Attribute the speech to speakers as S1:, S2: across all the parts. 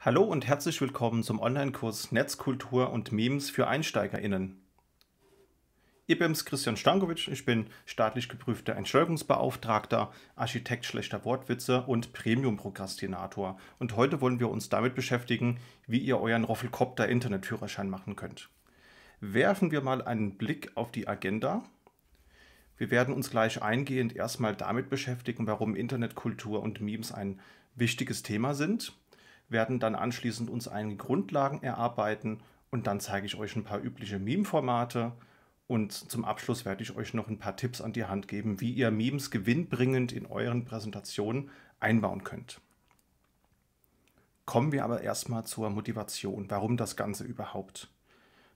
S1: Hallo und herzlich willkommen zum Online-Kurs Netzkultur und Memes für EinsteigerInnen. Ich bin Christian Stankovic, ich bin staatlich geprüfter Entschuldigungsbeauftragter, Architekt schlechter Wortwitze und Premium-Prokrastinator. Und heute wollen wir uns damit beschäftigen, wie ihr euren Roffelkopter-Internetführerschein machen könnt. Werfen wir mal einen Blick auf die Agenda. Wir werden uns gleich eingehend erstmal damit beschäftigen, warum Internetkultur und Memes ein wichtiges Thema sind werden dann anschließend uns einige Grundlagen erarbeiten und dann zeige ich euch ein paar übliche Meme-Formate und zum Abschluss werde ich euch noch ein paar Tipps an die Hand geben, wie ihr Memes gewinnbringend in euren Präsentationen einbauen könnt. Kommen wir aber erstmal zur Motivation, warum das Ganze überhaupt.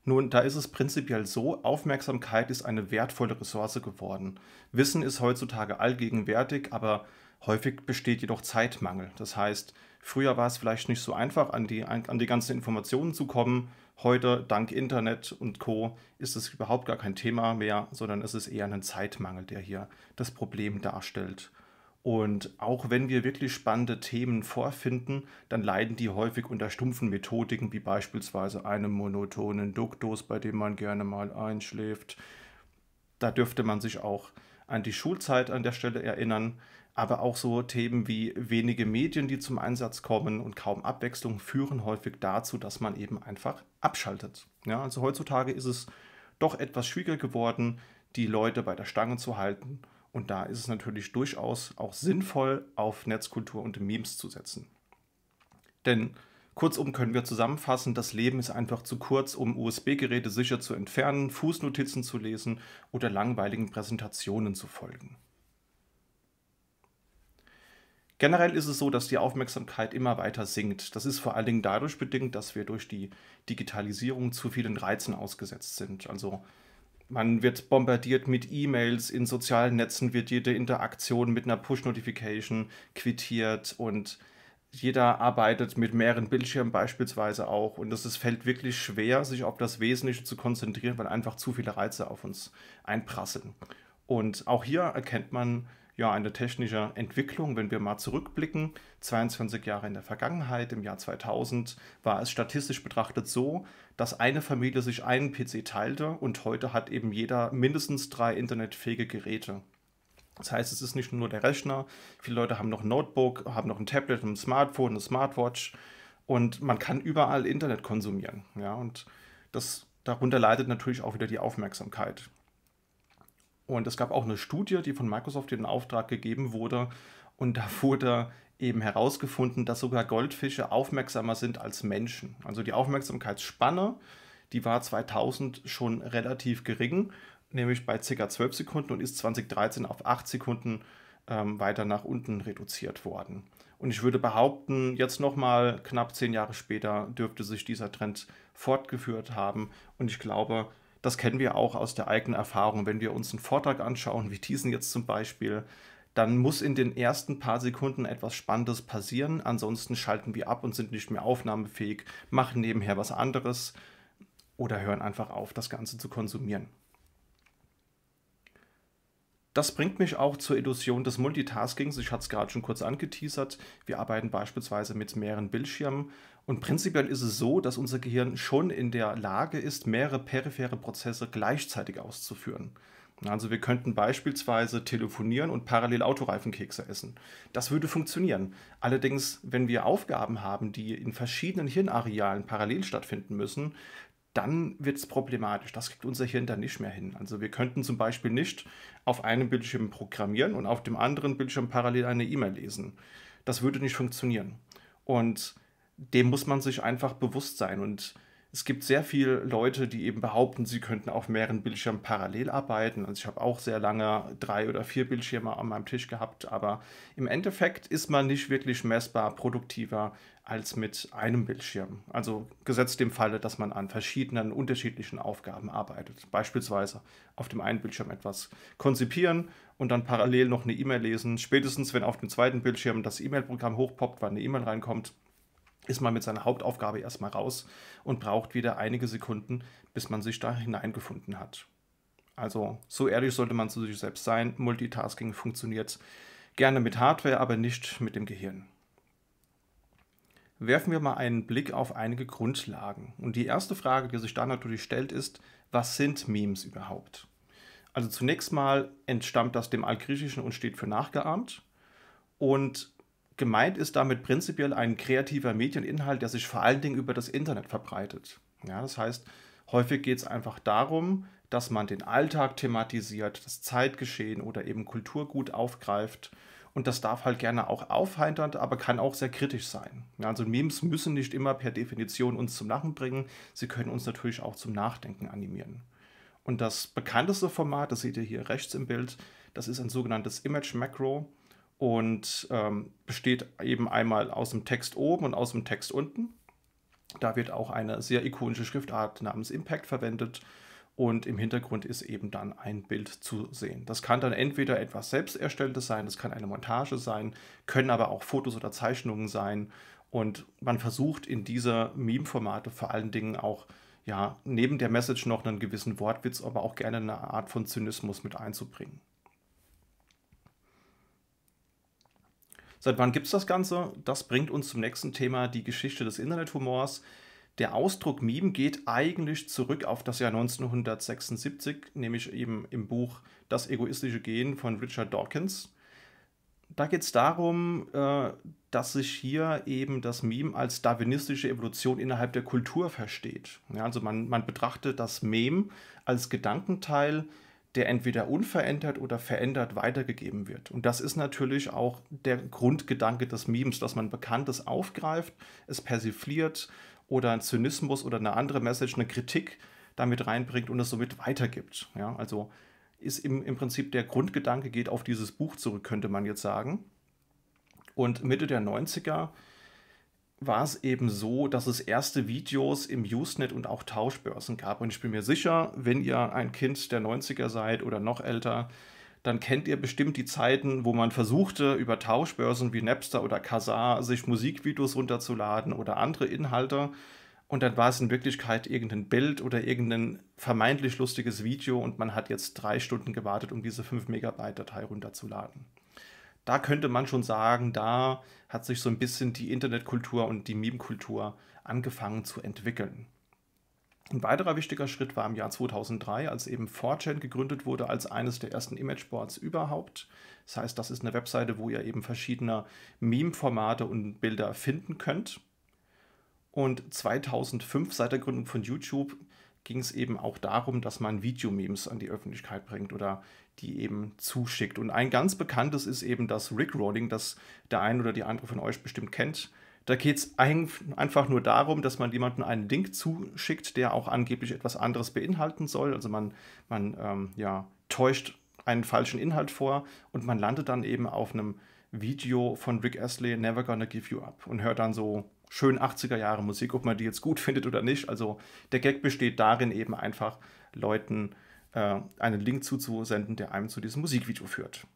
S1: Nun, da ist es prinzipiell so, Aufmerksamkeit ist eine wertvolle Ressource geworden. Wissen ist heutzutage allgegenwärtig, aber häufig besteht jedoch Zeitmangel. Das heißt, Früher war es vielleicht nicht so einfach, an die, an die ganzen Informationen zu kommen. Heute, dank Internet und Co., ist es überhaupt gar kein Thema mehr, sondern es ist eher ein Zeitmangel, der hier das Problem darstellt. Und auch wenn wir wirklich spannende Themen vorfinden, dann leiden die häufig unter stumpfen Methodiken, wie beispielsweise einem monotonen Duktus, bei dem man gerne mal einschläft. Da dürfte man sich auch an die Schulzeit an der Stelle erinnern, aber auch so Themen wie wenige Medien, die zum Einsatz kommen und kaum Abwechslung führen häufig dazu, dass man eben einfach abschaltet. Ja, also heutzutage ist es doch etwas schwieriger geworden, die Leute bei der Stange zu halten und da ist es natürlich durchaus auch sinnvoll, auf Netzkultur und Memes zu setzen. Denn Kurzum können wir zusammenfassen, das Leben ist einfach zu kurz, um USB-Geräte sicher zu entfernen, Fußnotizen zu lesen oder langweiligen Präsentationen zu folgen. Generell ist es so, dass die Aufmerksamkeit immer weiter sinkt. Das ist vor allen Dingen dadurch bedingt, dass wir durch die Digitalisierung zu vielen Reizen ausgesetzt sind. Also man wird bombardiert mit E-Mails, in sozialen Netzen wird jede Interaktion mit einer Push-Notification quittiert und jeder arbeitet mit mehreren Bildschirmen beispielsweise auch und es fällt wirklich schwer, sich auf das Wesentliche zu konzentrieren, weil einfach zu viele Reize auf uns einprasseln. Und auch hier erkennt man, ja, eine technische Entwicklung. Wenn wir mal zurückblicken, 22 Jahre in der Vergangenheit, im Jahr 2000, war es statistisch betrachtet so, dass eine Familie sich einen PC teilte und heute hat eben jeder mindestens drei internetfähige Geräte. Das heißt, es ist nicht nur der Rechner, viele Leute haben noch ein Notebook, haben noch ein Tablet, ein Smartphone, eine Smartwatch und man kann überall Internet konsumieren. Ja, und das, darunter leidet natürlich auch wieder die Aufmerksamkeit. Und es gab auch eine Studie, die von Microsoft in Auftrag gegeben wurde. Und da wurde eben herausgefunden, dass sogar Goldfische aufmerksamer sind als Menschen. Also die Aufmerksamkeitsspanne, die war 2000 schon relativ gering, nämlich bei ca. 12 Sekunden und ist 2013 auf 8 Sekunden ähm, weiter nach unten reduziert worden. Und ich würde behaupten, jetzt nochmal knapp zehn Jahre später dürfte sich dieser Trend fortgeführt haben. Und ich glaube, das kennen wir auch aus der eigenen Erfahrung. Wenn wir uns einen Vortrag anschauen, wie diesen jetzt zum Beispiel, dann muss in den ersten paar Sekunden etwas Spannendes passieren. Ansonsten schalten wir ab und sind nicht mehr aufnahmefähig, machen nebenher was anderes oder hören einfach auf, das Ganze zu konsumieren. Das bringt mich auch zur Illusion des Multitaskings. Ich hatte es gerade schon kurz angeteasert. Wir arbeiten beispielsweise mit mehreren Bildschirmen. Und prinzipiell ist es so, dass unser Gehirn schon in der Lage ist, mehrere periphere Prozesse gleichzeitig auszuführen. Also wir könnten beispielsweise telefonieren und parallel Autoreifenkekse essen. Das würde funktionieren. Allerdings, wenn wir Aufgaben haben, die in verschiedenen Hirnarealen parallel stattfinden müssen, dann wird es problematisch. Das kriegt unser Hirn dann nicht mehr hin. Also wir könnten zum Beispiel nicht auf einem Bildschirm programmieren und auf dem anderen Bildschirm parallel eine E-Mail lesen. Das würde nicht funktionieren. Und dem muss man sich einfach bewusst sein. Und es gibt sehr viele Leute, die eben behaupten, sie könnten auf mehreren Bildschirmen parallel arbeiten. Also ich habe auch sehr lange drei oder vier Bildschirme an meinem Tisch gehabt, aber im Endeffekt ist man nicht wirklich messbar produktiver als mit einem Bildschirm. Also gesetzt dem Falle, dass man an verschiedenen, unterschiedlichen Aufgaben arbeitet. Beispielsweise auf dem einen Bildschirm etwas konzipieren und dann parallel noch eine E-Mail lesen. Spätestens, wenn auf dem zweiten Bildschirm das E-Mail-Programm hochpoppt, weil eine E-Mail reinkommt, ist man mit seiner Hauptaufgabe erstmal raus und braucht wieder einige Sekunden, bis man sich da hineingefunden hat. Also so ehrlich sollte man zu sich selbst sein. Multitasking funktioniert gerne mit Hardware, aber nicht mit dem Gehirn. Werfen wir mal einen Blick auf einige Grundlagen. Und die erste Frage, die sich da natürlich stellt, ist, was sind Memes überhaupt? Also zunächst mal entstammt das dem Altgriechischen und steht für nachgeahmt. Und Gemeint ist damit prinzipiell ein kreativer Medieninhalt, der sich vor allen Dingen über das Internet verbreitet. Ja, das heißt, häufig geht es einfach darum, dass man den Alltag thematisiert, das Zeitgeschehen oder eben Kulturgut aufgreift. Und das darf halt gerne auch aufheiternd, aber kann auch sehr kritisch sein. Ja, also Memes müssen nicht immer per Definition uns zum Lachen bringen, sie können uns natürlich auch zum Nachdenken animieren. Und das bekannteste Format, das seht ihr hier rechts im Bild, das ist ein sogenanntes Image Macro und ähm, besteht eben einmal aus dem Text oben und aus dem Text unten. Da wird auch eine sehr ikonische Schriftart namens Impact verwendet und im Hintergrund ist eben dann ein Bild zu sehen. Das kann dann entweder etwas selbst sein, das kann eine Montage sein, können aber auch Fotos oder Zeichnungen sein und man versucht in dieser Meme-Formate vor allen Dingen auch ja, neben der Message noch einen gewissen Wortwitz, aber auch gerne eine Art von Zynismus mit einzubringen. Seit wann gibt es das Ganze? Das bringt uns zum nächsten Thema, die Geschichte des Internethumors. Der Ausdruck Meme geht eigentlich zurück auf das Jahr 1976, nämlich eben im Buch Das egoistische Gehen von Richard Dawkins. Da geht es darum, äh, dass sich hier eben das Meme als darwinistische Evolution innerhalb der Kultur versteht. also man, man betrachtet das Meme als Gedankenteil der entweder unverändert oder verändert weitergegeben wird. Und das ist natürlich auch der Grundgedanke des Memes, dass man Bekanntes aufgreift, es persifliert oder ein Zynismus oder eine andere Message, eine Kritik damit reinbringt und es somit weitergibt. Ja, also ist im, im Prinzip der Grundgedanke geht auf dieses Buch zurück, könnte man jetzt sagen. Und Mitte der 90er war es eben so, dass es erste Videos im Usenet und auch Tauschbörsen gab. Und ich bin mir sicher, wenn ihr ein Kind der 90er seid oder noch älter, dann kennt ihr bestimmt die Zeiten, wo man versuchte, über Tauschbörsen wie Napster oder Kazaa sich Musikvideos runterzuladen oder andere Inhalte. Und dann war es in Wirklichkeit irgendein Bild oder irgendein vermeintlich lustiges Video und man hat jetzt drei Stunden gewartet, um diese 5 Megabyte Datei runterzuladen da könnte man schon sagen, da hat sich so ein bisschen die Internetkultur und die Meme-Kultur angefangen zu entwickeln. Ein weiterer wichtiger Schritt war im Jahr 2003, als eben 4chan gegründet wurde als eines der ersten Imageboards überhaupt. Das heißt, das ist eine Webseite, wo ihr eben verschiedene Meme-Formate und Bilder finden könnt. Und 2005, seit der Gründung von YouTube, ging es eben auch darum, dass man Videomemes an die Öffentlichkeit bringt oder die eben zuschickt. Und ein ganz bekanntes ist eben das Rickrolling, das der ein oder die andere von euch bestimmt kennt. Da geht es ein, einfach nur darum, dass man jemanden einen Link zuschickt, der auch angeblich etwas anderes beinhalten soll. Also man, man ähm, ja, täuscht einen falschen Inhalt vor und man landet dann eben auf einem Video von Rick Astley, Never Gonna Give You Up, und hört dann so schön 80er Jahre Musik, ob man die jetzt gut findet oder nicht. Also der Gag besteht darin, eben einfach Leuten äh, einen Link zuzusenden, der einem zu diesem Musikvideo führt.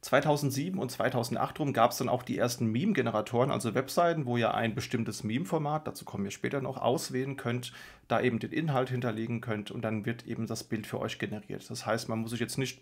S1: 2007 und 2008 rum gab es dann auch die ersten Meme-Generatoren, also Webseiten, wo ihr ein bestimmtes Meme-Format, dazu kommen wir später noch, auswählen könnt, da eben den Inhalt hinterlegen könnt und dann wird eben das Bild für euch generiert. Das heißt, man muss sich jetzt nicht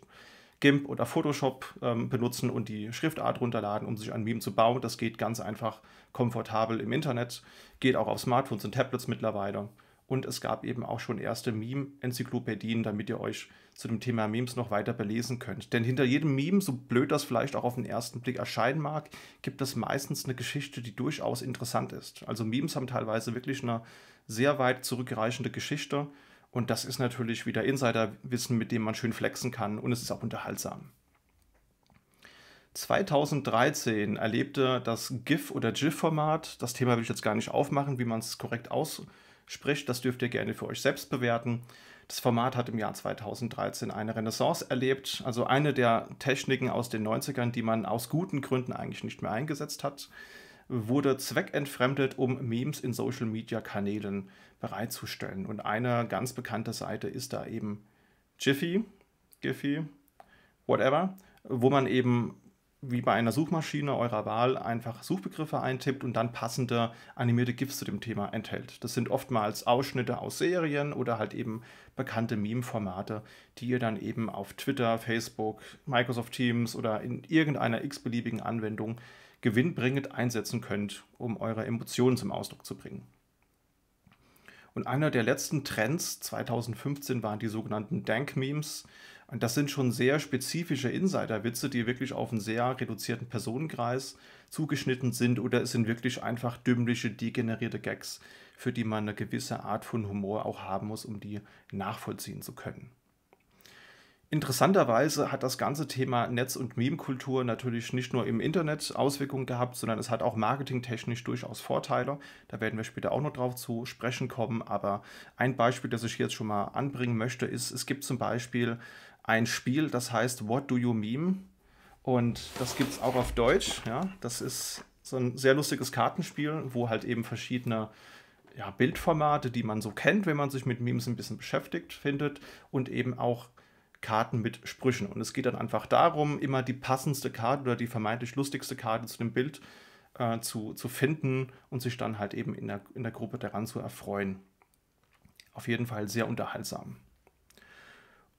S1: GIMP oder Photoshop ähm, benutzen und die Schriftart runterladen, um sich ein Meme zu bauen. Das geht ganz einfach komfortabel im Internet, geht auch auf Smartphones und Tablets mittlerweile. Und es gab eben auch schon erste Meme-Enzyklopädien, damit ihr euch zu dem Thema Memes noch weiter belesen könnt. Denn hinter jedem Meme, so blöd das vielleicht auch auf den ersten Blick erscheinen mag, gibt es meistens eine Geschichte, die durchaus interessant ist. Also Memes haben teilweise wirklich eine sehr weit zurückreichende Geschichte. Und das ist natürlich wieder Insiderwissen, mit dem man schön flexen kann und es ist auch unterhaltsam. 2013 erlebte das GIF- oder GIF-Format, das Thema will ich jetzt gar nicht aufmachen, wie man es korrekt ausspricht, Sprich, das dürft ihr gerne für euch selbst bewerten. Das Format hat im Jahr 2013 eine Renaissance erlebt, also eine der Techniken aus den 90ern, die man aus guten Gründen eigentlich nicht mehr eingesetzt hat, wurde zweckentfremdet, um Memes in Social-Media-Kanälen bereitzustellen. Und eine ganz bekannte Seite ist da eben Jiffy, Giffy, whatever, wo man eben wie bei einer Suchmaschine eurer Wahl einfach Suchbegriffe eintippt und dann passende animierte GIFs zu dem Thema enthält. Das sind oftmals Ausschnitte aus Serien oder halt eben bekannte Meme-Formate, die ihr dann eben auf Twitter, Facebook, Microsoft Teams oder in irgendeiner x-beliebigen Anwendung gewinnbringend einsetzen könnt, um eure Emotionen zum Ausdruck zu bringen. Und einer der letzten Trends 2015 waren die sogenannten Dank-Memes. Und das sind schon sehr spezifische Insider-Witze, die wirklich auf einen sehr reduzierten Personenkreis zugeschnitten sind oder es sind wirklich einfach dümmliche, degenerierte Gags, für die man eine gewisse Art von Humor auch haben muss, um die nachvollziehen zu können. Interessanterweise hat das ganze Thema Netz- und Meme-Kultur natürlich nicht nur im Internet Auswirkungen gehabt, sondern es hat auch marketingtechnisch durchaus Vorteile. Da werden wir später auch noch drauf zu sprechen kommen. Aber ein Beispiel, das ich jetzt schon mal anbringen möchte, ist, es gibt zum Beispiel ein Spiel, das heißt What Do You Meme? Und das gibt es auch auf Deutsch. Ja? Das ist so ein sehr lustiges Kartenspiel, wo halt eben verschiedene ja, Bildformate, die man so kennt, wenn man sich mit Memes ein bisschen beschäftigt, findet und eben auch Karten mit Sprüchen. Und es geht dann einfach darum, immer die passendste Karte oder die vermeintlich lustigste Karte zu dem Bild äh, zu, zu finden und sich dann halt eben in der, in der Gruppe daran zu erfreuen. Auf jeden Fall sehr unterhaltsam.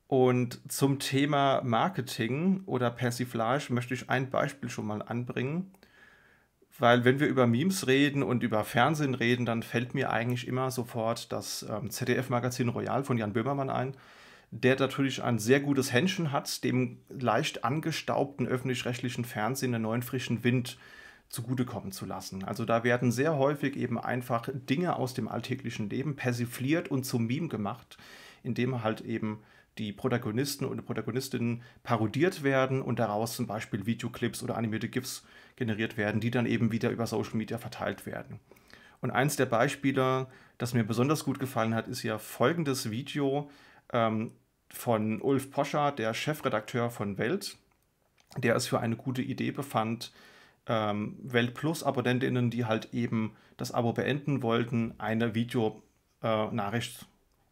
S1: Und zum Thema Marketing oder Persiflage möchte ich ein Beispiel schon mal anbringen. Weil wenn wir über Memes reden und über Fernsehen reden, dann fällt mir eigentlich immer sofort das ähm, ZDF-Magazin Royal von Jan Böhmermann ein, der natürlich ein sehr gutes Händchen hat, dem leicht angestaubten öffentlich-rechtlichen Fernsehen einen neuen frischen Wind zugutekommen zu lassen. Also da werden sehr häufig eben einfach Dinge aus dem alltäglichen Leben persifliert und zum Meme gemacht, indem halt eben die Protagonisten und Protagonistinnen parodiert werden und daraus zum Beispiel Videoclips oder animierte GIFs generiert werden, die dann eben wieder über Social Media verteilt werden. Und eins der Beispiele, das mir besonders gut gefallen hat, ist ja folgendes Video, ähm, von Ulf Poscher, der Chefredakteur von Welt, der es für eine gute Idee befand, ähm, Welt Plus-Abonnentinnen, die halt eben das Abo beenden wollten, eine Videonachricht äh,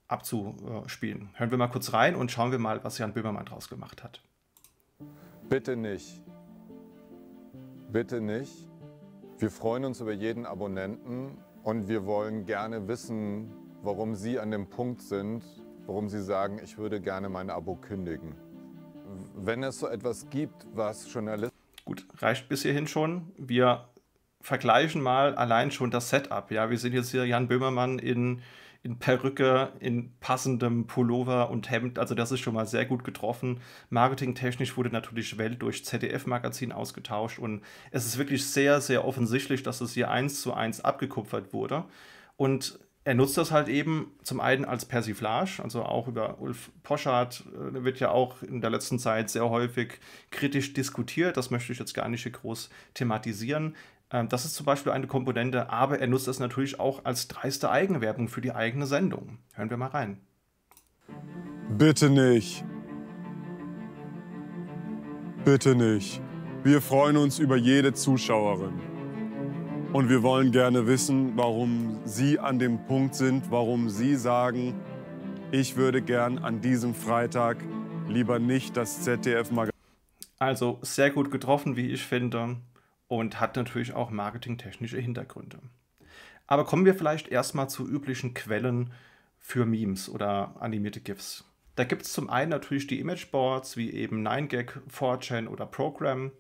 S1: abzuspielen. Hören wir mal kurz rein und schauen wir mal, was Jan Böhmermann draus gemacht hat. Bitte nicht. Bitte nicht. Wir freuen uns über jeden Abonnenten und wir wollen gerne wissen, warum Sie an dem Punkt sind, warum Sie sagen, ich würde gerne mein Abo kündigen. Wenn es so etwas gibt, was Journalisten... Gut, reicht bis hierhin schon. Wir vergleichen mal allein schon das Setup. Ja, wir sehen jetzt hier Jan Böhmermann in, in Perücke, in passendem Pullover und Hemd. Also das ist schon mal sehr gut getroffen. Marketingtechnisch wurde natürlich Welt durch ZDF-Magazin ausgetauscht und es ist wirklich sehr, sehr offensichtlich, dass es hier eins zu eins abgekupfert wurde. Und er nutzt das halt eben zum einen als Persiflage, also auch über Ulf Poschardt äh, wird ja auch in der letzten Zeit sehr häufig kritisch diskutiert. Das möchte ich jetzt gar nicht hier groß thematisieren. Ähm, das ist zum Beispiel eine Komponente, aber er nutzt das natürlich auch als dreiste Eigenwerbung für die eigene Sendung. Hören wir mal rein. Bitte nicht. Bitte nicht. Wir freuen uns über jede Zuschauerin. Und wir wollen gerne wissen, warum Sie an dem Punkt sind, warum Sie sagen, ich würde gern an diesem Freitag lieber nicht das ZDF-Magazin. Also sehr gut getroffen, wie ich finde, und hat natürlich auch marketingtechnische Hintergründe. Aber kommen wir vielleicht erstmal zu üblichen Quellen für Memes oder animierte GIFs. Da gibt es zum einen natürlich die Imageboards wie eben 9gag, 4chan oder Program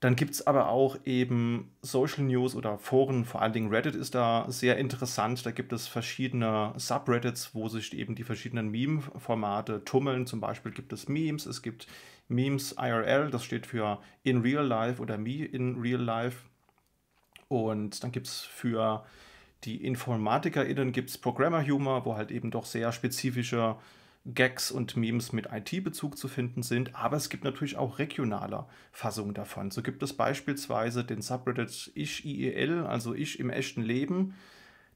S1: dann gibt es aber auch eben Social News oder Foren, vor allen Dingen Reddit ist da sehr interessant. Da gibt es verschiedene Subreddits, wo sich eben die verschiedenen Meme-Formate tummeln. Zum Beispiel gibt es Memes, es gibt Memes IRL, das steht für In Real Life oder Me in Real Life. Und dann gibt es für die InformatikerInnen gibt's Programmer Humor, wo halt eben doch sehr spezifische Gags und Memes mit IT-Bezug zu finden sind, aber es gibt natürlich auch regionale Fassungen davon. So gibt es beispielsweise den Subreddit Ich IEL, also Ich im echten Leben.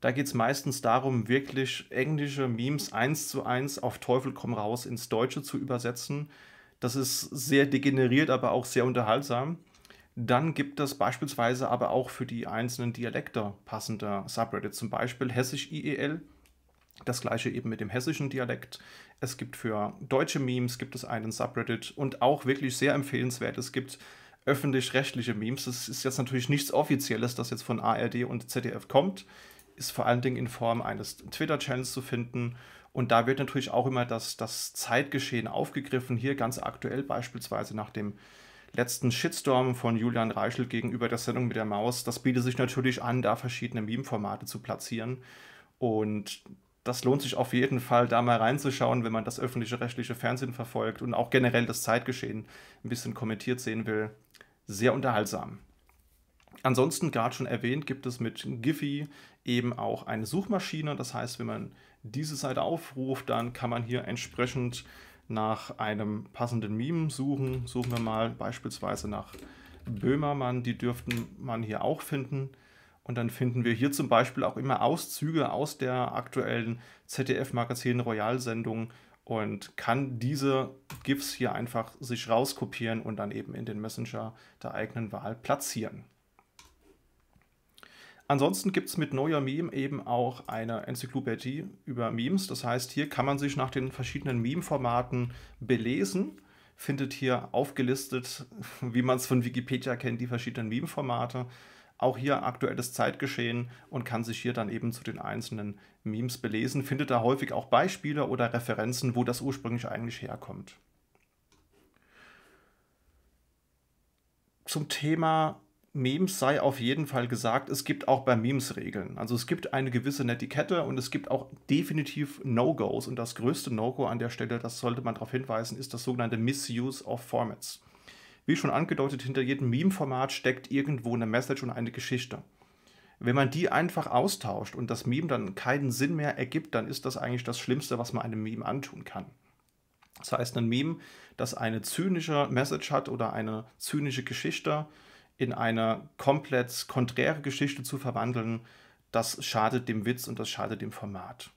S1: Da geht es meistens darum, wirklich englische Memes eins zu eins auf Teufel komm raus ins Deutsche zu übersetzen. Das ist sehr degeneriert, aber auch sehr unterhaltsam. Dann gibt es beispielsweise aber auch für die einzelnen Dialekte passende Subreddits, zum Beispiel Hessisch IEL. Das gleiche eben mit dem hessischen Dialekt. Es gibt für deutsche Memes gibt es einen Subreddit und auch wirklich sehr empfehlenswert. Es gibt öffentlich-rechtliche Memes. Das ist jetzt natürlich nichts Offizielles, das jetzt von ARD und ZDF kommt. Ist vor allen Dingen in Form eines Twitter-Channels zu finden. Und da wird natürlich auch immer das, das Zeitgeschehen aufgegriffen. Hier ganz aktuell beispielsweise nach dem letzten Shitstorm von Julian Reichel gegenüber der Sendung mit der Maus. Das bietet sich natürlich an, da verschiedene Meme-Formate zu platzieren. Und das lohnt sich auf jeden Fall, da mal reinzuschauen, wenn man das öffentliche-rechtliche Fernsehen verfolgt und auch generell das Zeitgeschehen ein bisschen kommentiert sehen will. Sehr unterhaltsam. Ansonsten, gerade schon erwähnt, gibt es mit Giphy eben auch eine Suchmaschine. Das heißt, wenn man diese Seite aufruft, dann kann man hier entsprechend nach einem passenden Meme suchen. Suchen wir mal beispielsweise nach Böhmermann. Die dürften man hier auch finden. Und dann finden wir hier zum Beispiel auch immer Auszüge aus der aktuellen ZDF-Magazin Royal-Sendung und kann diese GIFs hier einfach sich rauskopieren und dann eben in den Messenger der eigenen Wahl platzieren. Ansonsten gibt es mit Neuer Meme eben auch eine Enzyklopädie über Memes. Das heißt, hier kann man sich nach den verschiedenen Meme-Formaten belesen, findet hier aufgelistet, wie man es von Wikipedia kennt, die verschiedenen Meme-Formate auch hier aktuelles Zeitgeschehen und kann sich hier dann eben zu den einzelnen Memes belesen, findet da häufig auch Beispiele oder Referenzen, wo das ursprünglich eigentlich herkommt. Zum Thema Memes sei auf jeden Fall gesagt, es gibt auch bei Memes Regeln. Also es gibt eine gewisse Netiquette und es gibt auch definitiv No-Gos. Und das größte No-Go an der Stelle, das sollte man darauf hinweisen, ist das sogenannte Misuse of Formats. Wie schon angedeutet, hinter jedem Meme-Format steckt irgendwo eine Message und eine Geschichte. Wenn man die einfach austauscht und das Meme dann keinen Sinn mehr ergibt, dann ist das eigentlich das Schlimmste, was man einem Meme antun kann. Das heißt, ein Meme, das eine zynische Message hat oder eine zynische Geschichte in eine komplett konträre Geschichte zu verwandeln, das schadet dem Witz und das schadet dem Format.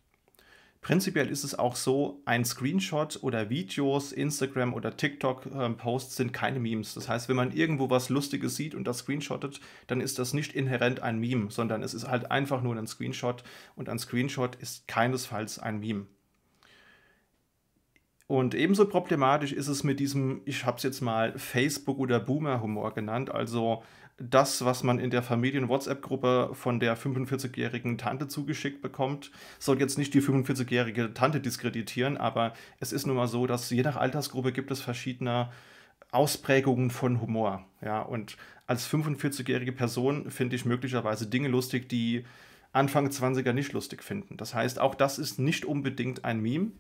S1: Prinzipiell ist es auch so, ein Screenshot oder Videos, Instagram oder TikTok-Posts ähm, sind keine Memes. Das heißt, wenn man irgendwo was Lustiges sieht und das screenshottet, dann ist das nicht inhärent ein Meme, sondern es ist halt einfach nur ein Screenshot und ein Screenshot ist keinesfalls ein Meme. Und ebenso problematisch ist es mit diesem, ich habe es jetzt mal Facebook- oder Boomer-Humor genannt, also das, was man in der Familien-WhatsApp-Gruppe von der 45-jährigen Tante zugeschickt bekommt, soll jetzt nicht die 45-jährige Tante diskreditieren, aber es ist nun mal so, dass je nach Altersgruppe gibt es verschiedene Ausprägungen von Humor. Ja, und als 45-jährige Person finde ich möglicherweise Dinge lustig, die Anfang 20er nicht lustig finden. Das heißt, auch das ist nicht unbedingt ein Meme,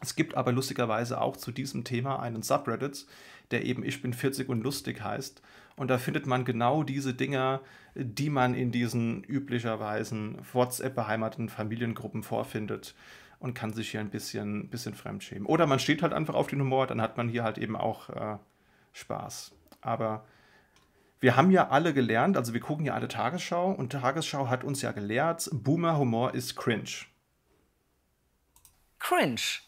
S1: es gibt aber lustigerweise auch zu diesem Thema einen Subreddit, der eben Ich bin 40 und lustig heißt. Und da findet man genau diese Dinger, die man in diesen üblicherweise WhatsApp-beheimateten Familiengruppen vorfindet und kann sich hier ein bisschen, bisschen fremdschämen. Oder man steht halt einfach auf den Humor, dann hat man hier halt eben auch äh, Spaß. Aber wir haben ja alle gelernt, also wir gucken ja alle Tagesschau und Tagesschau hat uns ja gelehrt, Boomer-Humor ist cringe. Cringe.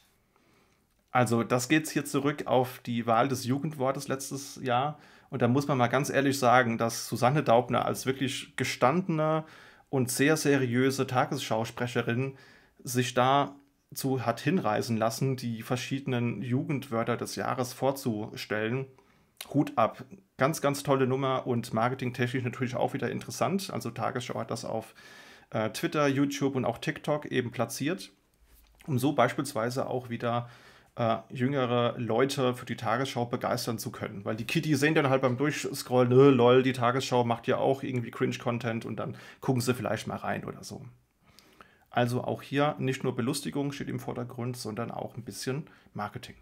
S1: Also das geht hier zurück auf die Wahl des Jugendwortes letztes Jahr. Und da muss man mal ganz ehrlich sagen, dass Susanne Daubner als wirklich gestandene und sehr seriöse Tagesschausprecherin sich dazu hat hinreißen lassen, die verschiedenen Jugendwörter des Jahres vorzustellen. Hut ab. Ganz, ganz tolle Nummer und marketingtechnisch natürlich auch wieder interessant. Also Tagesschau hat das auf äh, Twitter, YouTube und auch TikTok eben platziert, um so beispielsweise auch wieder äh, jüngere Leute für die Tagesschau begeistern zu können. Weil die Kitty sehen dann halt beim Durchscrollen, ne, lol, die Tagesschau macht ja auch irgendwie Cringe-Content und dann gucken sie vielleicht mal rein oder so. Also auch hier nicht nur Belustigung steht im Vordergrund, sondern auch ein bisschen Marketing.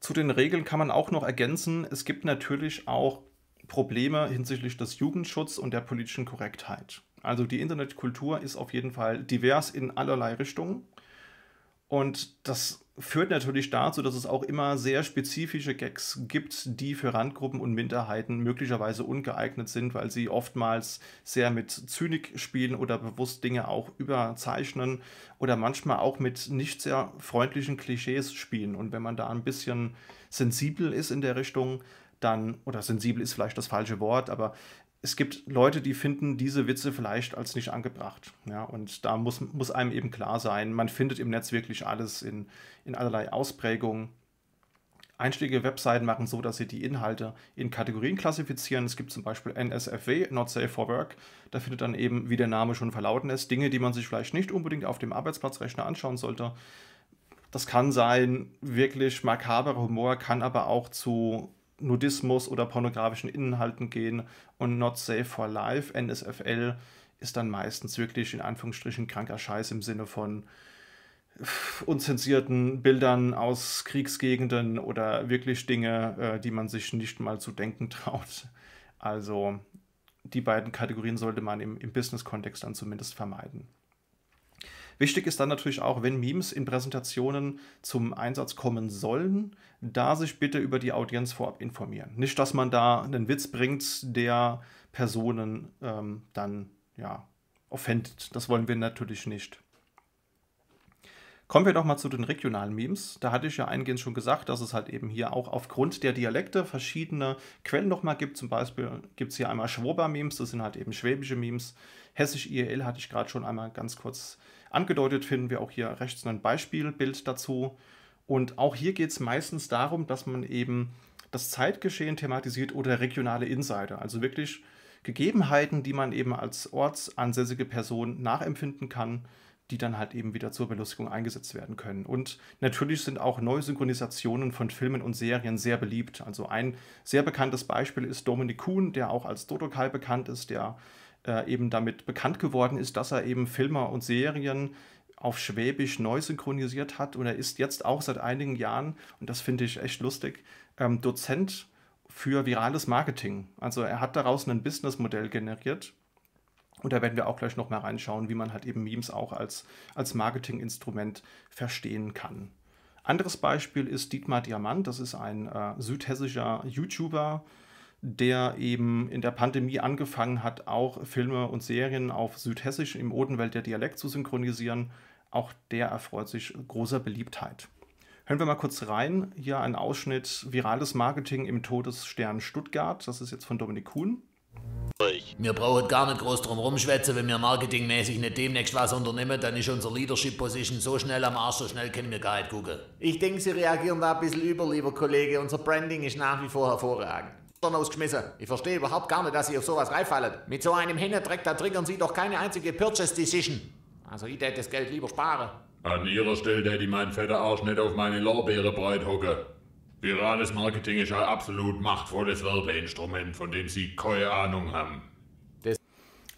S1: Zu den Regeln kann man auch noch ergänzen, es gibt natürlich auch Probleme hinsichtlich des Jugendschutzes und der politischen Korrektheit. Also die Internetkultur ist auf jeden Fall divers in allerlei Richtungen und das führt natürlich dazu, dass es auch immer sehr spezifische Gags gibt, die für Randgruppen und Minderheiten möglicherweise ungeeignet sind, weil sie oftmals sehr mit Zynik spielen oder bewusst Dinge auch überzeichnen oder manchmal auch mit nicht sehr freundlichen Klischees spielen. Und wenn man da ein bisschen sensibel ist in der Richtung, dann, oder sensibel ist vielleicht das falsche Wort, aber es gibt Leute, die finden diese Witze vielleicht als nicht angebracht. Ja, und da muss, muss einem eben klar sein, man findet im Netz wirklich alles in, in allerlei Ausprägungen. Einstiegige Webseiten machen so, dass sie die Inhalte in Kategorien klassifizieren. Es gibt zum Beispiel NSFW, Not Safe for Work. Da findet dann eben, wie der Name schon verlauten lässt, Dinge, die man sich vielleicht nicht unbedingt auf dem Arbeitsplatzrechner anschauen sollte. Das kann sein, wirklich makaber Humor, kann aber auch zu Nudismus oder pornografischen Inhalten gehen und Not Safe for Life, NSFL, ist dann meistens wirklich in Anführungsstrichen kranker Scheiß im Sinne von unzensierten Bildern aus Kriegsgegenden oder wirklich Dinge, äh, die man sich nicht mal zu denken traut. Also die beiden Kategorien sollte man im, im Business-Kontext dann zumindest vermeiden. Wichtig ist dann natürlich auch, wenn Memes in Präsentationen zum Einsatz kommen sollen, da sich bitte über die Audienz vorab informieren. Nicht, dass man da einen Witz bringt, der Personen ähm, dann ja, offendet. Das wollen wir natürlich nicht. Kommen wir doch mal zu den regionalen Memes. Da hatte ich ja eingehend schon gesagt, dass es halt eben hier auch aufgrund der Dialekte verschiedene Quellen nochmal gibt. Zum Beispiel gibt es hier einmal Schwober-Memes, das sind halt eben schwäbische Memes. Hessisch IEL hatte ich gerade schon einmal ganz kurz angedeutet, finden wir auch hier rechts ein Beispielbild dazu. Und auch hier geht es meistens darum, dass man eben das Zeitgeschehen thematisiert oder regionale Insider. Also wirklich Gegebenheiten, die man eben als ortsansässige Person nachempfinden kann, die dann halt eben wieder zur Belustigung eingesetzt werden können. Und natürlich sind auch Neusynchronisationen von Filmen und Serien sehr beliebt. Also ein sehr bekanntes Beispiel ist Dominic Kuhn, der auch als Dodokai bekannt ist, der äh, eben damit bekannt geworden ist, dass er eben Filme und Serien auf Schwäbisch neu synchronisiert hat. Und er ist jetzt auch seit einigen Jahren, und das finde ich echt lustig, ähm, Dozent für virales Marketing. Also er hat daraus ein Businessmodell generiert. Und da werden wir auch gleich nochmal reinschauen, wie man halt eben Memes auch als, als Marketinginstrument verstehen kann. Anderes Beispiel ist Dietmar Diamant, das ist ein äh, südhessischer YouTuber, der eben in der Pandemie angefangen hat, auch Filme und Serien auf Südhessisch im Odenwälder Dialekt zu synchronisieren. Auch der erfreut sich großer Beliebtheit. Hören wir mal kurz rein. Hier ein Ausschnitt Virales Marketing im Todesstern Stuttgart. Das ist jetzt von Dominik Kuhn. Wir brauchen gar nicht groß drum rumschwätzen, wenn wir marketingmäßig nicht demnächst was unternehmen, dann ist unsere Leadership Position so schnell am Arsch, so schnell können wir gar nicht googeln. Ich denke, Sie reagieren da ein bisschen über, lieber Kollege. Unser Branding ist nach wie vor hervorragend. Stern ausgeschmissen. Ich verstehe überhaupt gar nicht, dass Sie auf sowas reinfallen. Mit so einem Hennedreck, da triggern Sie doch keine einzige Purchase Decision. Also ich hätte das Geld lieber sparen. An Ihrer Stelle hätte ich meinen fetten Arsch nicht auf meine Lorbeere breit hocken. Virales Marketing ist ein absolut machtvolles Werbeinstrument, von dem Sie keine Ahnung haben.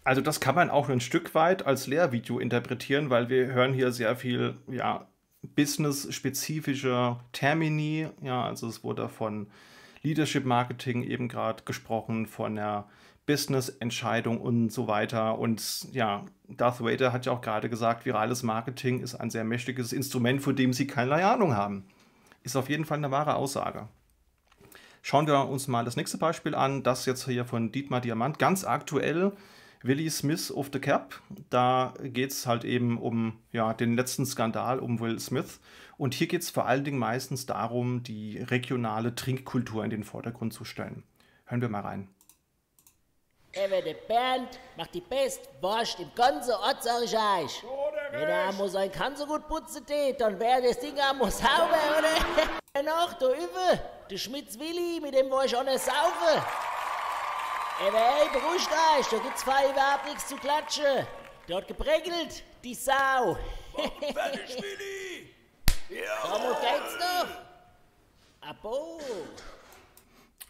S1: Also das kann man auch ein Stück weit als Lehrvideo interpretieren, weil wir hören hier sehr viel ja, business-spezifischer Termini. Ja, also es wurde von Leadership Marketing eben gerade gesprochen, von der Business-Entscheidung und so weiter. Und ja, Darth Vader hat ja auch gerade gesagt, virales Marketing ist ein sehr mächtiges Instrument, von dem Sie keine Ahnung haben. Ist auf jeden Fall eine wahre Aussage. Schauen wir uns mal das nächste Beispiel an, das jetzt hier von Dietmar Diamant, ganz aktuell Willie Smith auf the Cap. Da geht es halt eben um ja, den letzten Skandal um Will Smith. Und hier geht es vor allen Dingen meistens darum, die regionale Trinkkultur in den Vordergrund zu stellen. Hören wir mal rein. Ewe de Bernd macht die best Wurst im ganzen Ort, sag ich euch. Wenn er muss ein kann so gut putzen, dann wäre das Ding am muss sauber, oder? Noch, du Üwe, du Schmitz Willi, mit dem war ich auch nicht saufen. Ey, beruhigt euch, da gibt's fein überhaupt nichts zu klatschen. Der hat geprickelt, die Sau. Mach fertig, Willi! Jawohl. Komm, geht's noch? Abo!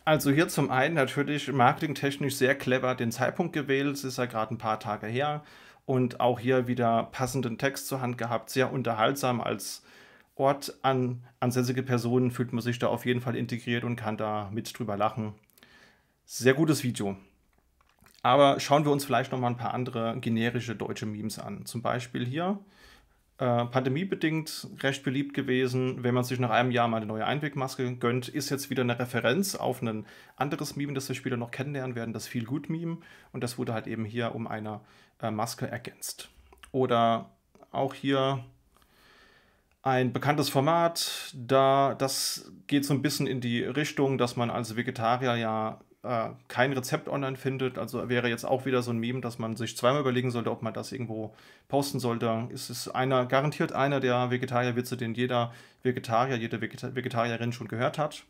S1: Also hier zum einen natürlich marketingtechnisch sehr clever den Zeitpunkt gewählt. Es ist ja gerade ein paar Tage her. Und auch hier wieder passenden Text zur Hand gehabt. Sehr unterhaltsam als Ort an ansässige Personen fühlt man sich da auf jeden Fall integriert und kann da mit drüber lachen. Sehr gutes Video. Aber schauen wir uns vielleicht noch mal ein paar andere generische deutsche Memes an. Zum Beispiel hier, äh, pandemiebedingt recht beliebt gewesen, wenn man sich nach einem Jahr mal eine neue Einwegmaske gönnt, ist jetzt wieder eine Referenz auf ein anderes Meme, das wir später noch kennenlernen werden, das viel gut Meme. Und das wurde halt eben hier um eine äh, Maske ergänzt. Oder auch hier ein bekanntes Format, da das geht so ein bisschen in die Richtung, dass man als Vegetarier ja äh, kein Rezept online findet. Also wäre jetzt auch wieder so ein Meme, dass man sich zweimal überlegen sollte, ob man das irgendwo posten sollte. Es ist einer, garantiert einer der Vegetarierwitze, den jeder Vegetarier, jede Vegeta Vegetarierin schon gehört hat.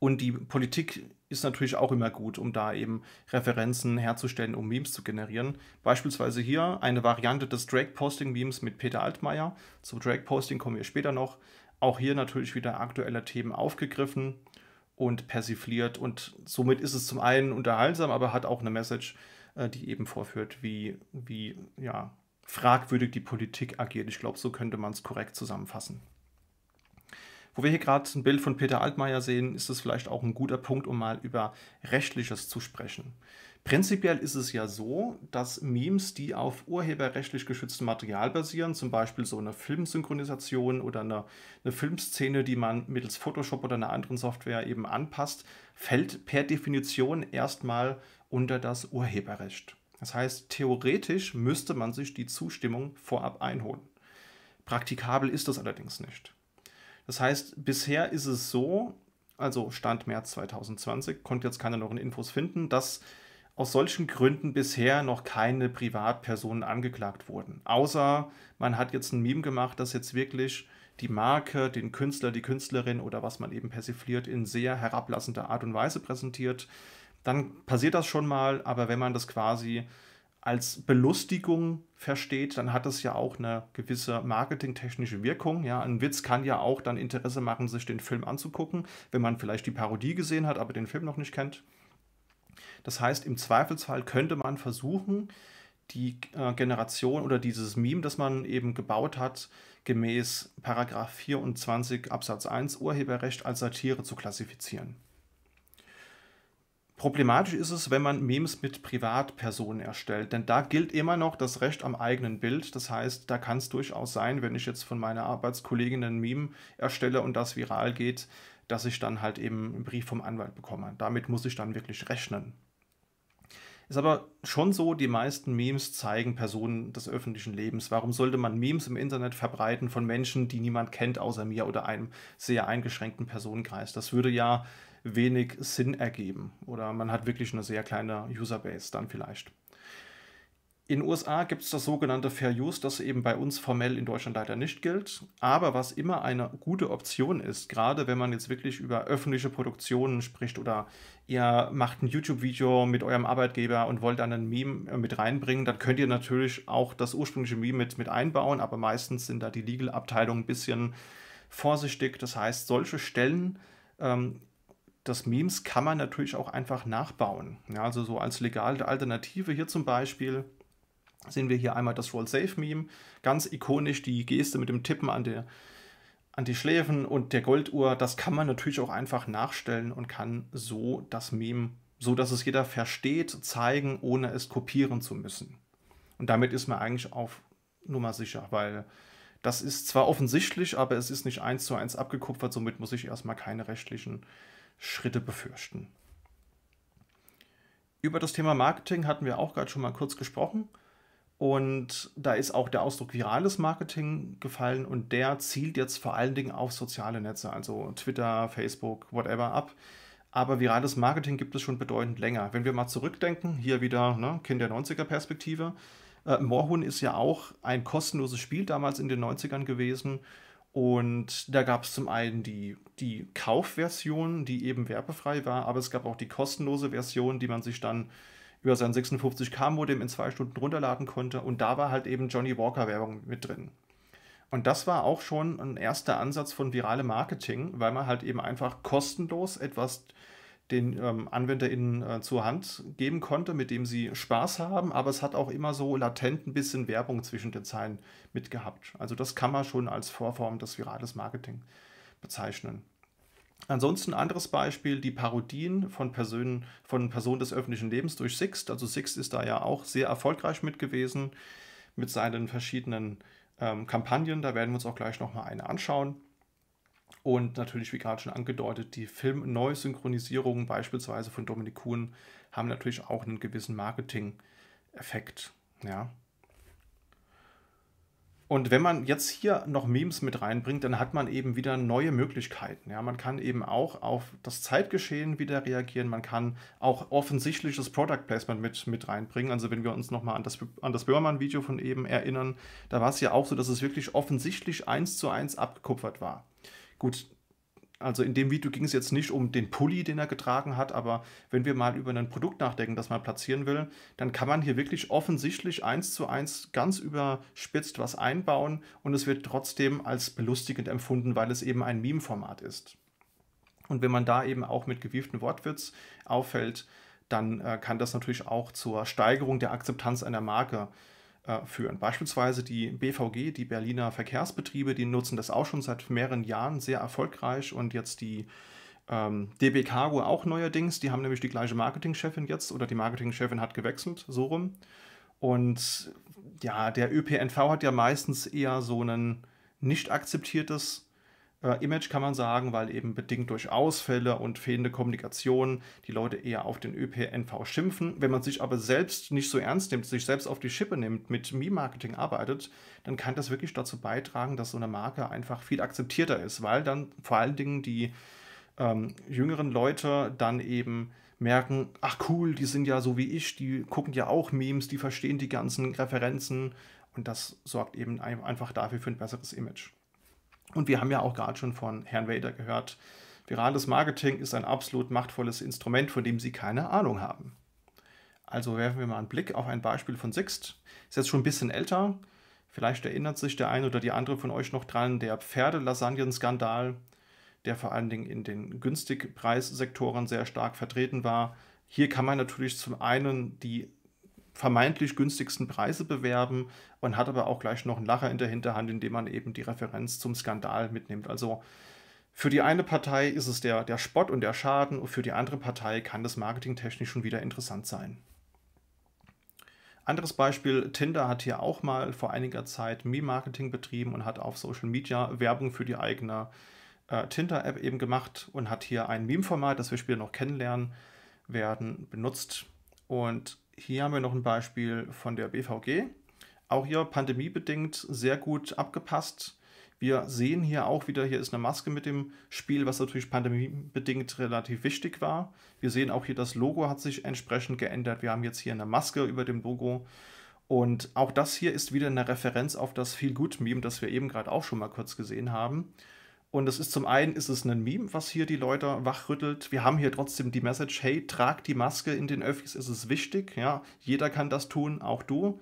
S1: Und die Politik ist natürlich auch immer gut, um da eben Referenzen herzustellen, um Memes zu generieren. Beispielsweise hier eine Variante des Drag-Posting-Memes mit Peter Altmaier. Zum Drag-Posting kommen wir später noch. Auch hier natürlich wieder aktuelle Themen aufgegriffen und persifliert. Und somit ist es zum einen unterhaltsam, aber hat auch eine Message, äh, die eben vorführt, wie, wie ja, fragwürdig die Politik agiert. Ich glaube, so könnte man es korrekt zusammenfassen. Wo wir hier gerade ein Bild von Peter Altmaier sehen, ist es vielleicht auch ein guter Punkt, um mal über Rechtliches zu sprechen. Prinzipiell ist es ja so, dass Memes, die auf urheberrechtlich geschütztem Material basieren, zum Beispiel so eine Filmsynchronisation oder eine, eine Filmszene, die man mittels Photoshop oder einer anderen Software eben anpasst, fällt per Definition erstmal unter das Urheberrecht. Das heißt, theoretisch müsste man sich die Zustimmung vorab einholen. Praktikabel ist das allerdings nicht. Das heißt, bisher ist es so, also Stand März 2020, konnte jetzt keiner noch in Infos finden, dass aus solchen Gründen bisher noch keine Privatpersonen angeklagt wurden. Außer man hat jetzt ein Meme gemacht, das jetzt wirklich die Marke, den Künstler, die Künstlerin oder was man eben persifliert in sehr herablassender Art und Weise präsentiert. Dann passiert das schon mal, aber wenn man das quasi als Belustigung versteht, dann hat das ja auch eine gewisse marketingtechnische Wirkung. Ja, ein Witz kann ja auch dann Interesse machen, sich den Film anzugucken, wenn man vielleicht die Parodie gesehen hat, aber den Film noch nicht kennt. Das heißt, im Zweifelsfall könnte man versuchen, die äh, Generation oder dieses Meme, das man eben gebaut hat, gemäß Paragraph 24 Absatz 1 Urheberrecht als Satire zu klassifizieren. Problematisch ist es, wenn man Memes mit Privatpersonen erstellt, denn da gilt immer noch das Recht am eigenen Bild. Das heißt, da kann es durchaus sein, wenn ich jetzt von meiner Arbeitskollegin ein Meme erstelle und das viral geht, dass ich dann halt eben einen Brief vom Anwalt bekomme. Damit muss ich dann wirklich rechnen. Ist aber schon so, die meisten Memes zeigen Personen des öffentlichen Lebens. Warum sollte man Memes im Internet verbreiten von Menschen, die niemand kennt außer mir oder einem sehr eingeschränkten Personenkreis? Das würde ja wenig Sinn ergeben. Oder man hat wirklich eine sehr kleine Userbase dann vielleicht. In den USA gibt es das sogenannte Fair Use, das eben bei uns formell in Deutschland leider nicht gilt, aber was immer eine gute Option ist, gerade wenn man jetzt wirklich über öffentliche Produktionen spricht oder ihr macht ein YouTube-Video mit eurem Arbeitgeber und wollt dann ein Meme äh, mit reinbringen, dann könnt ihr natürlich auch das ursprüngliche Meme mit, mit einbauen, aber meistens sind da die Legal-Abteilungen ein bisschen vorsichtig. Das heißt, solche Stellen ähm, das Memes kann man natürlich auch einfach nachbauen. Ja, also so als legale Alternative hier zum Beispiel sehen wir hier einmal das Roll Safe Meme, ganz ikonisch die Geste mit dem Tippen an der an die Schläfen und der Golduhr, das kann man natürlich auch einfach nachstellen und kann so das Meme, so dass es jeder versteht, zeigen, ohne es kopieren zu müssen. Und damit ist man eigentlich auf Nummer sicher, weil das ist zwar offensichtlich, aber es ist nicht eins zu eins abgekupfert, somit muss ich erstmal keine rechtlichen Schritte befürchten. Über das Thema Marketing hatten wir auch gerade schon mal kurz gesprochen. Und da ist auch der Ausdruck virales Marketing gefallen und der zielt jetzt vor allen Dingen auf soziale Netze, also Twitter, Facebook, whatever ab. Aber virales Marketing gibt es schon bedeutend länger. Wenn wir mal zurückdenken, hier wieder ne, Kind der 90er-Perspektive. Äh, Morhun ist ja auch ein kostenloses Spiel damals in den 90ern gewesen. Und da gab es zum einen die, die Kaufversion, die eben werbefrei war, aber es gab auch die kostenlose Version, die man sich dann über sein 56K-Modem in zwei Stunden runterladen konnte. Und da war halt eben Johnny Walker-Werbung mit drin. Und das war auch schon ein erster Ansatz von viralem Marketing, weil man halt eben einfach kostenlos etwas den ähm, AnwenderInnen äh, zur Hand geben konnte, mit dem sie Spaß haben, aber es hat auch immer so latent ein bisschen Werbung zwischen den Zeilen mitgehabt. Also das kann man schon als Vorform des virales Marketing bezeichnen. Ansonsten ein anderes Beispiel, die Parodien von Personen, von Personen des öffentlichen Lebens durch Sixt. Also Sixt ist da ja auch sehr erfolgreich mit gewesen mit seinen verschiedenen ähm, Kampagnen. Da werden wir uns auch gleich nochmal eine anschauen. Und natürlich, wie gerade schon angedeutet, die Filmneusynchronisierungen beispielsweise von Dominik Kuhn haben natürlich auch einen gewissen Marketing-Effekt. Ja. Und wenn man jetzt hier noch Memes mit reinbringt, dann hat man eben wieder neue Möglichkeiten. Ja, man kann eben auch auf das Zeitgeschehen wieder reagieren. Man kann auch offensichtliches Product Placement mit, mit reinbringen. Also wenn wir uns nochmal an das, an das Böhrmann-Video von eben erinnern, da war es ja auch so, dass es wirklich offensichtlich eins zu eins abgekupfert war. Gut, also in dem Video ging es jetzt nicht um den Pulli, den er getragen hat, aber wenn wir mal über ein Produkt nachdenken, das man platzieren will, dann kann man hier wirklich offensichtlich eins zu eins ganz überspitzt was einbauen und es wird trotzdem als belustigend empfunden, weil es eben ein Meme-Format ist. Und wenn man da eben auch mit gewieften Wortwitz auffällt, dann äh, kann das natürlich auch zur Steigerung der Akzeptanz einer Marke äh, führen. Beispielsweise die BVG, die Berliner Verkehrsbetriebe, die nutzen das auch schon seit mehreren Jahren sehr erfolgreich und jetzt die ähm, DB Cargo auch neuerdings, die haben nämlich die gleiche Marketingchefin jetzt oder die Marketingchefin hat gewechselt, so rum. Und ja, der ÖPNV hat ja meistens eher so ein nicht akzeptiertes äh, Image kann man sagen, weil eben bedingt durch Ausfälle und fehlende Kommunikation die Leute eher auf den ÖPNV schimpfen. Wenn man sich aber selbst nicht so ernst nimmt, sich selbst auf die Schippe nimmt, mit Me-Marketing arbeitet, dann kann das wirklich dazu beitragen, dass so eine Marke einfach viel akzeptierter ist, weil dann vor allen Dingen die ähm, jüngeren Leute dann eben merken, ach cool, die sind ja so wie ich, die gucken ja auch Memes, die verstehen die ganzen Referenzen und das sorgt eben einfach dafür für ein besseres Image. Und wir haben ja auch gerade schon von Herrn Vader gehört, virales Marketing ist ein absolut machtvolles Instrument, von dem Sie keine Ahnung haben. Also werfen wir mal einen Blick auf ein Beispiel von Sixt. Ist jetzt schon ein bisschen älter. Vielleicht erinnert sich der eine oder die andere von euch noch dran, der Pferde-Lasagnenskandal, der vor allen Dingen in den Günstigpreissektoren sehr stark vertreten war. Hier kann man natürlich zum einen die vermeintlich günstigsten Preise bewerben und hat aber auch gleich noch einen Lacher in der Hinterhand, indem man eben die Referenz zum Skandal mitnimmt. Also für die eine Partei ist es der, der Spott und der Schaden und für die andere Partei kann das marketingtechnisch schon wieder interessant sein. Anderes Beispiel, Tinder hat hier auch mal vor einiger Zeit Me-Marketing betrieben und hat auf Social Media Werbung für die eigene äh, Tinder-App eben gemacht und hat hier ein Meme-Format, das wir später noch kennenlernen werden, benutzt. Und hier haben wir noch ein Beispiel von der BVG. Auch hier pandemiebedingt sehr gut abgepasst. Wir sehen hier auch wieder, hier ist eine Maske mit dem Spiel, was natürlich pandemiebedingt relativ wichtig war. Wir sehen auch hier, das Logo hat sich entsprechend geändert. Wir haben jetzt hier eine Maske über dem Logo. Und auch das hier ist wieder eine Referenz auf das Feel Good Meme, das wir eben gerade auch schon mal kurz gesehen haben. Und das ist zum einen ist es ein Meme, was hier die Leute wachrüttelt. Wir haben hier trotzdem die Message, hey, trag die Maske in den Öffis, es ist wichtig. Ja, jeder kann das tun, auch du.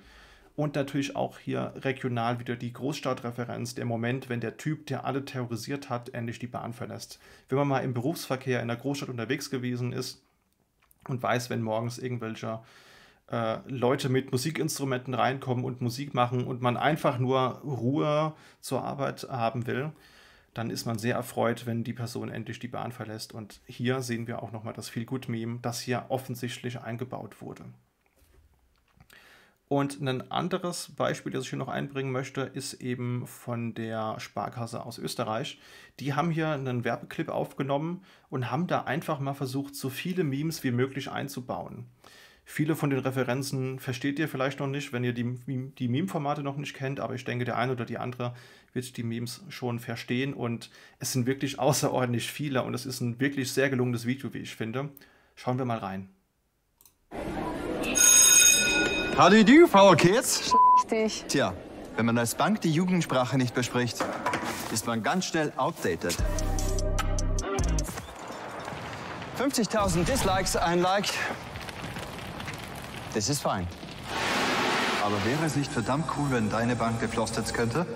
S1: Und natürlich auch hier regional wieder die Großstadtreferenz, der Moment, wenn der Typ, der alle terrorisiert hat, endlich die Bahn verlässt. Wenn man mal im Berufsverkehr in der Großstadt unterwegs gewesen ist und weiß, wenn morgens irgendwelcher äh, Leute mit Musikinstrumenten reinkommen und Musik machen und man einfach nur Ruhe zur Arbeit haben will, dann ist man sehr erfreut, wenn die Person endlich die Bahn verlässt. Und hier sehen wir auch nochmal das Feel-Good-Meme, das hier offensichtlich eingebaut wurde. Und ein anderes Beispiel, das ich hier noch einbringen möchte, ist eben von der Sparkasse aus Österreich. Die haben hier einen Werbeclip aufgenommen und haben da einfach mal versucht, so viele Memes wie möglich einzubauen. Viele von den Referenzen versteht ihr vielleicht noch nicht, wenn ihr die, die Meme-Formate noch nicht kennt, aber ich denke, der eine oder die andere wird die Memes schon verstehen und es sind wirklich außerordentlich viele und es ist ein wirklich sehr gelungenes Video, wie ich finde. Schauen wir mal rein. How do you do, Power Kids? Richtig. Tja, wenn man als Bank die Jugendsprache nicht bespricht, ist man ganz schnell outdated. 50.000 Dislikes, ein Like, das ist fein. Aber wäre es nicht verdammt cool, wenn deine Bank geflostet könnte?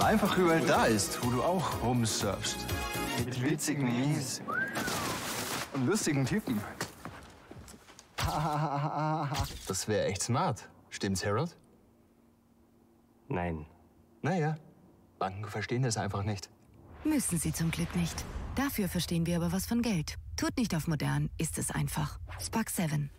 S1: Einfach überall da ist, wo du auch rumsurfst. Mit witzigen Memes und lustigen Typen. das wäre echt smart. Stimmt's, Harold? Nein. Naja, Banken verstehen das einfach nicht. Müssen sie zum Glück nicht. Dafür verstehen wir aber was von Geld. Tut nicht auf modern, ist es einfach. Spark 7.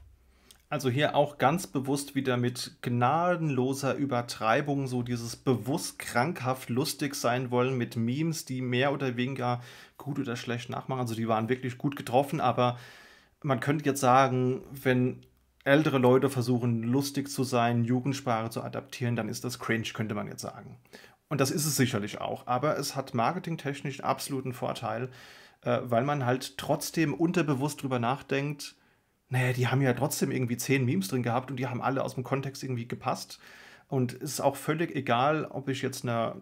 S1: Also hier auch ganz bewusst wieder mit gnadenloser Übertreibung, so dieses bewusst krankhaft lustig sein wollen mit Memes, die mehr oder weniger gut oder schlecht nachmachen. Also die waren wirklich gut getroffen, aber man könnte jetzt sagen, wenn ältere Leute versuchen lustig zu sein, Jugendsprache zu adaptieren, dann ist das cringe, könnte man jetzt sagen. Und das ist es sicherlich auch, aber es hat marketingtechnisch absoluten Vorteil, äh, weil man halt trotzdem unterbewusst drüber nachdenkt, naja, die haben ja trotzdem irgendwie zehn Memes drin gehabt und die haben alle aus dem Kontext irgendwie gepasst. Und es ist auch völlig egal, ob ich jetzt eine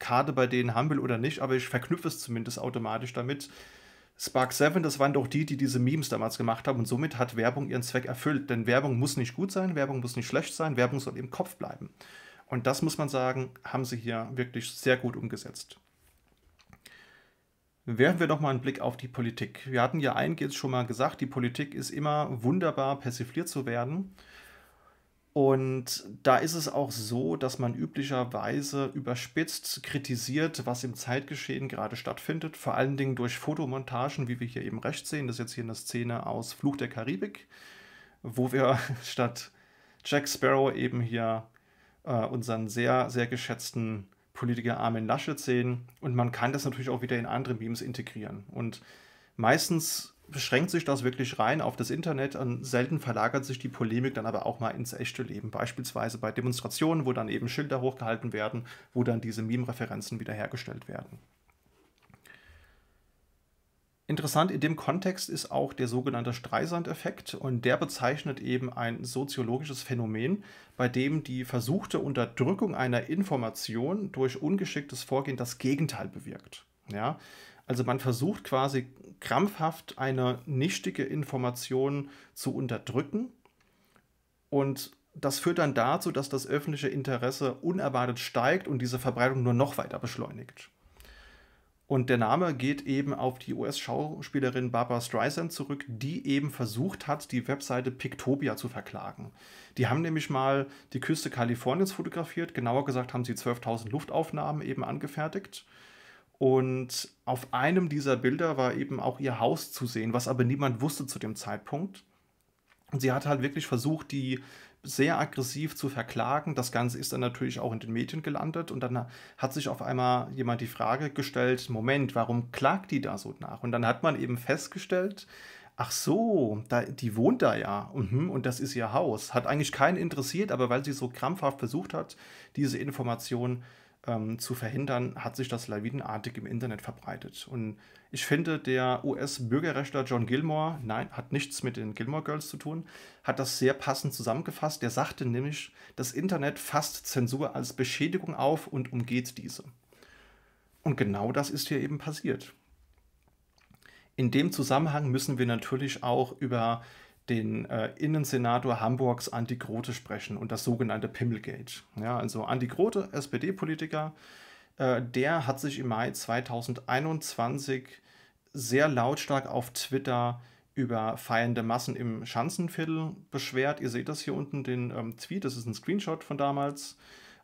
S1: Karte bei denen haben will oder nicht, aber ich verknüpfe es zumindest automatisch damit. Spark 7, das waren doch die, die diese Memes damals gemacht haben und somit hat Werbung ihren Zweck erfüllt. Denn Werbung muss nicht gut sein, Werbung muss nicht schlecht sein, Werbung soll im Kopf bleiben. Und das muss man sagen, haben sie hier wirklich sehr gut umgesetzt. Werfen wir doch mal einen Blick auf die Politik. Wir hatten ja eingehend schon mal gesagt, die Politik ist immer wunderbar, persifliert zu werden. Und da ist es auch so, dass man üblicherweise überspitzt kritisiert, was im Zeitgeschehen gerade stattfindet, vor allen Dingen durch Fotomontagen, wie wir hier eben rechts sehen. Das ist jetzt hier eine Szene aus Fluch der Karibik, wo wir statt Jack Sparrow eben hier äh, unseren sehr, sehr geschätzten Politiker Armin Laschet sehen. Und man kann das natürlich auch wieder in andere Memes integrieren. Und meistens beschränkt sich das wirklich rein auf das Internet und selten verlagert sich die Polemik dann aber auch mal ins echte Leben. Beispielsweise bei Demonstrationen, wo dann eben Schilder hochgehalten werden, wo dann diese Meme-Referenzen wiederhergestellt werden. Interessant in dem Kontext ist auch der sogenannte Streisand-Effekt und der bezeichnet eben ein soziologisches Phänomen, bei dem die versuchte Unterdrückung einer Information durch ungeschicktes Vorgehen das Gegenteil bewirkt. Ja? Also man versucht quasi krampfhaft eine nichtige Information zu unterdrücken und das führt dann dazu, dass das öffentliche Interesse unerwartet steigt und diese Verbreitung nur noch weiter beschleunigt. Und der Name geht eben auf die US-Schauspielerin Barbara Streisand zurück, die eben versucht hat, die Webseite Pictopia zu verklagen. Die haben nämlich mal die Küste Kaliforniens fotografiert, genauer gesagt haben sie 12.000 Luftaufnahmen eben angefertigt. Und auf einem dieser Bilder war eben auch ihr Haus zu sehen, was aber niemand wusste zu dem Zeitpunkt. Und sie hat halt wirklich versucht, die sehr aggressiv zu verklagen. Das Ganze ist dann natürlich auch in den Medien gelandet und dann hat sich auf einmal jemand die Frage gestellt, Moment, warum klagt die da so nach? Und dann hat man eben festgestellt, ach so, da, die wohnt da ja mhm, und das ist ihr Haus. Hat eigentlich keinen interessiert, aber weil sie so krampfhaft versucht hat, diese Information ähm, zu verhindern, hat sich das lawinenartig im Internet verbreitet. Und ich finde, der US-Bürgerrechtler John Gilmore, nein, hat nichts mit den Gilmore Girls zu tun, hat das sehr passend zusammengefasst. Der sagte nämlich, das Internet fasst Zensur als Beschädigung auf und umgeht diese. Und genau das ist hier eben passiert. In dem Zusammenhang müssen wir natürlich auch über den äh, Innensenator Hamburgs Andi Grote sprechen und das sogenannte Pimmelgate. Ja, also Andi Grote, SPD-Politiker, äh, der hat sich im Mai 2021 sehr lautstark auf Twitter über feiernde Massen im Schanzenviertel beschwert. Ihr seht das hier unten, den ähm, Tweet, das ist ein Screenshot von damals.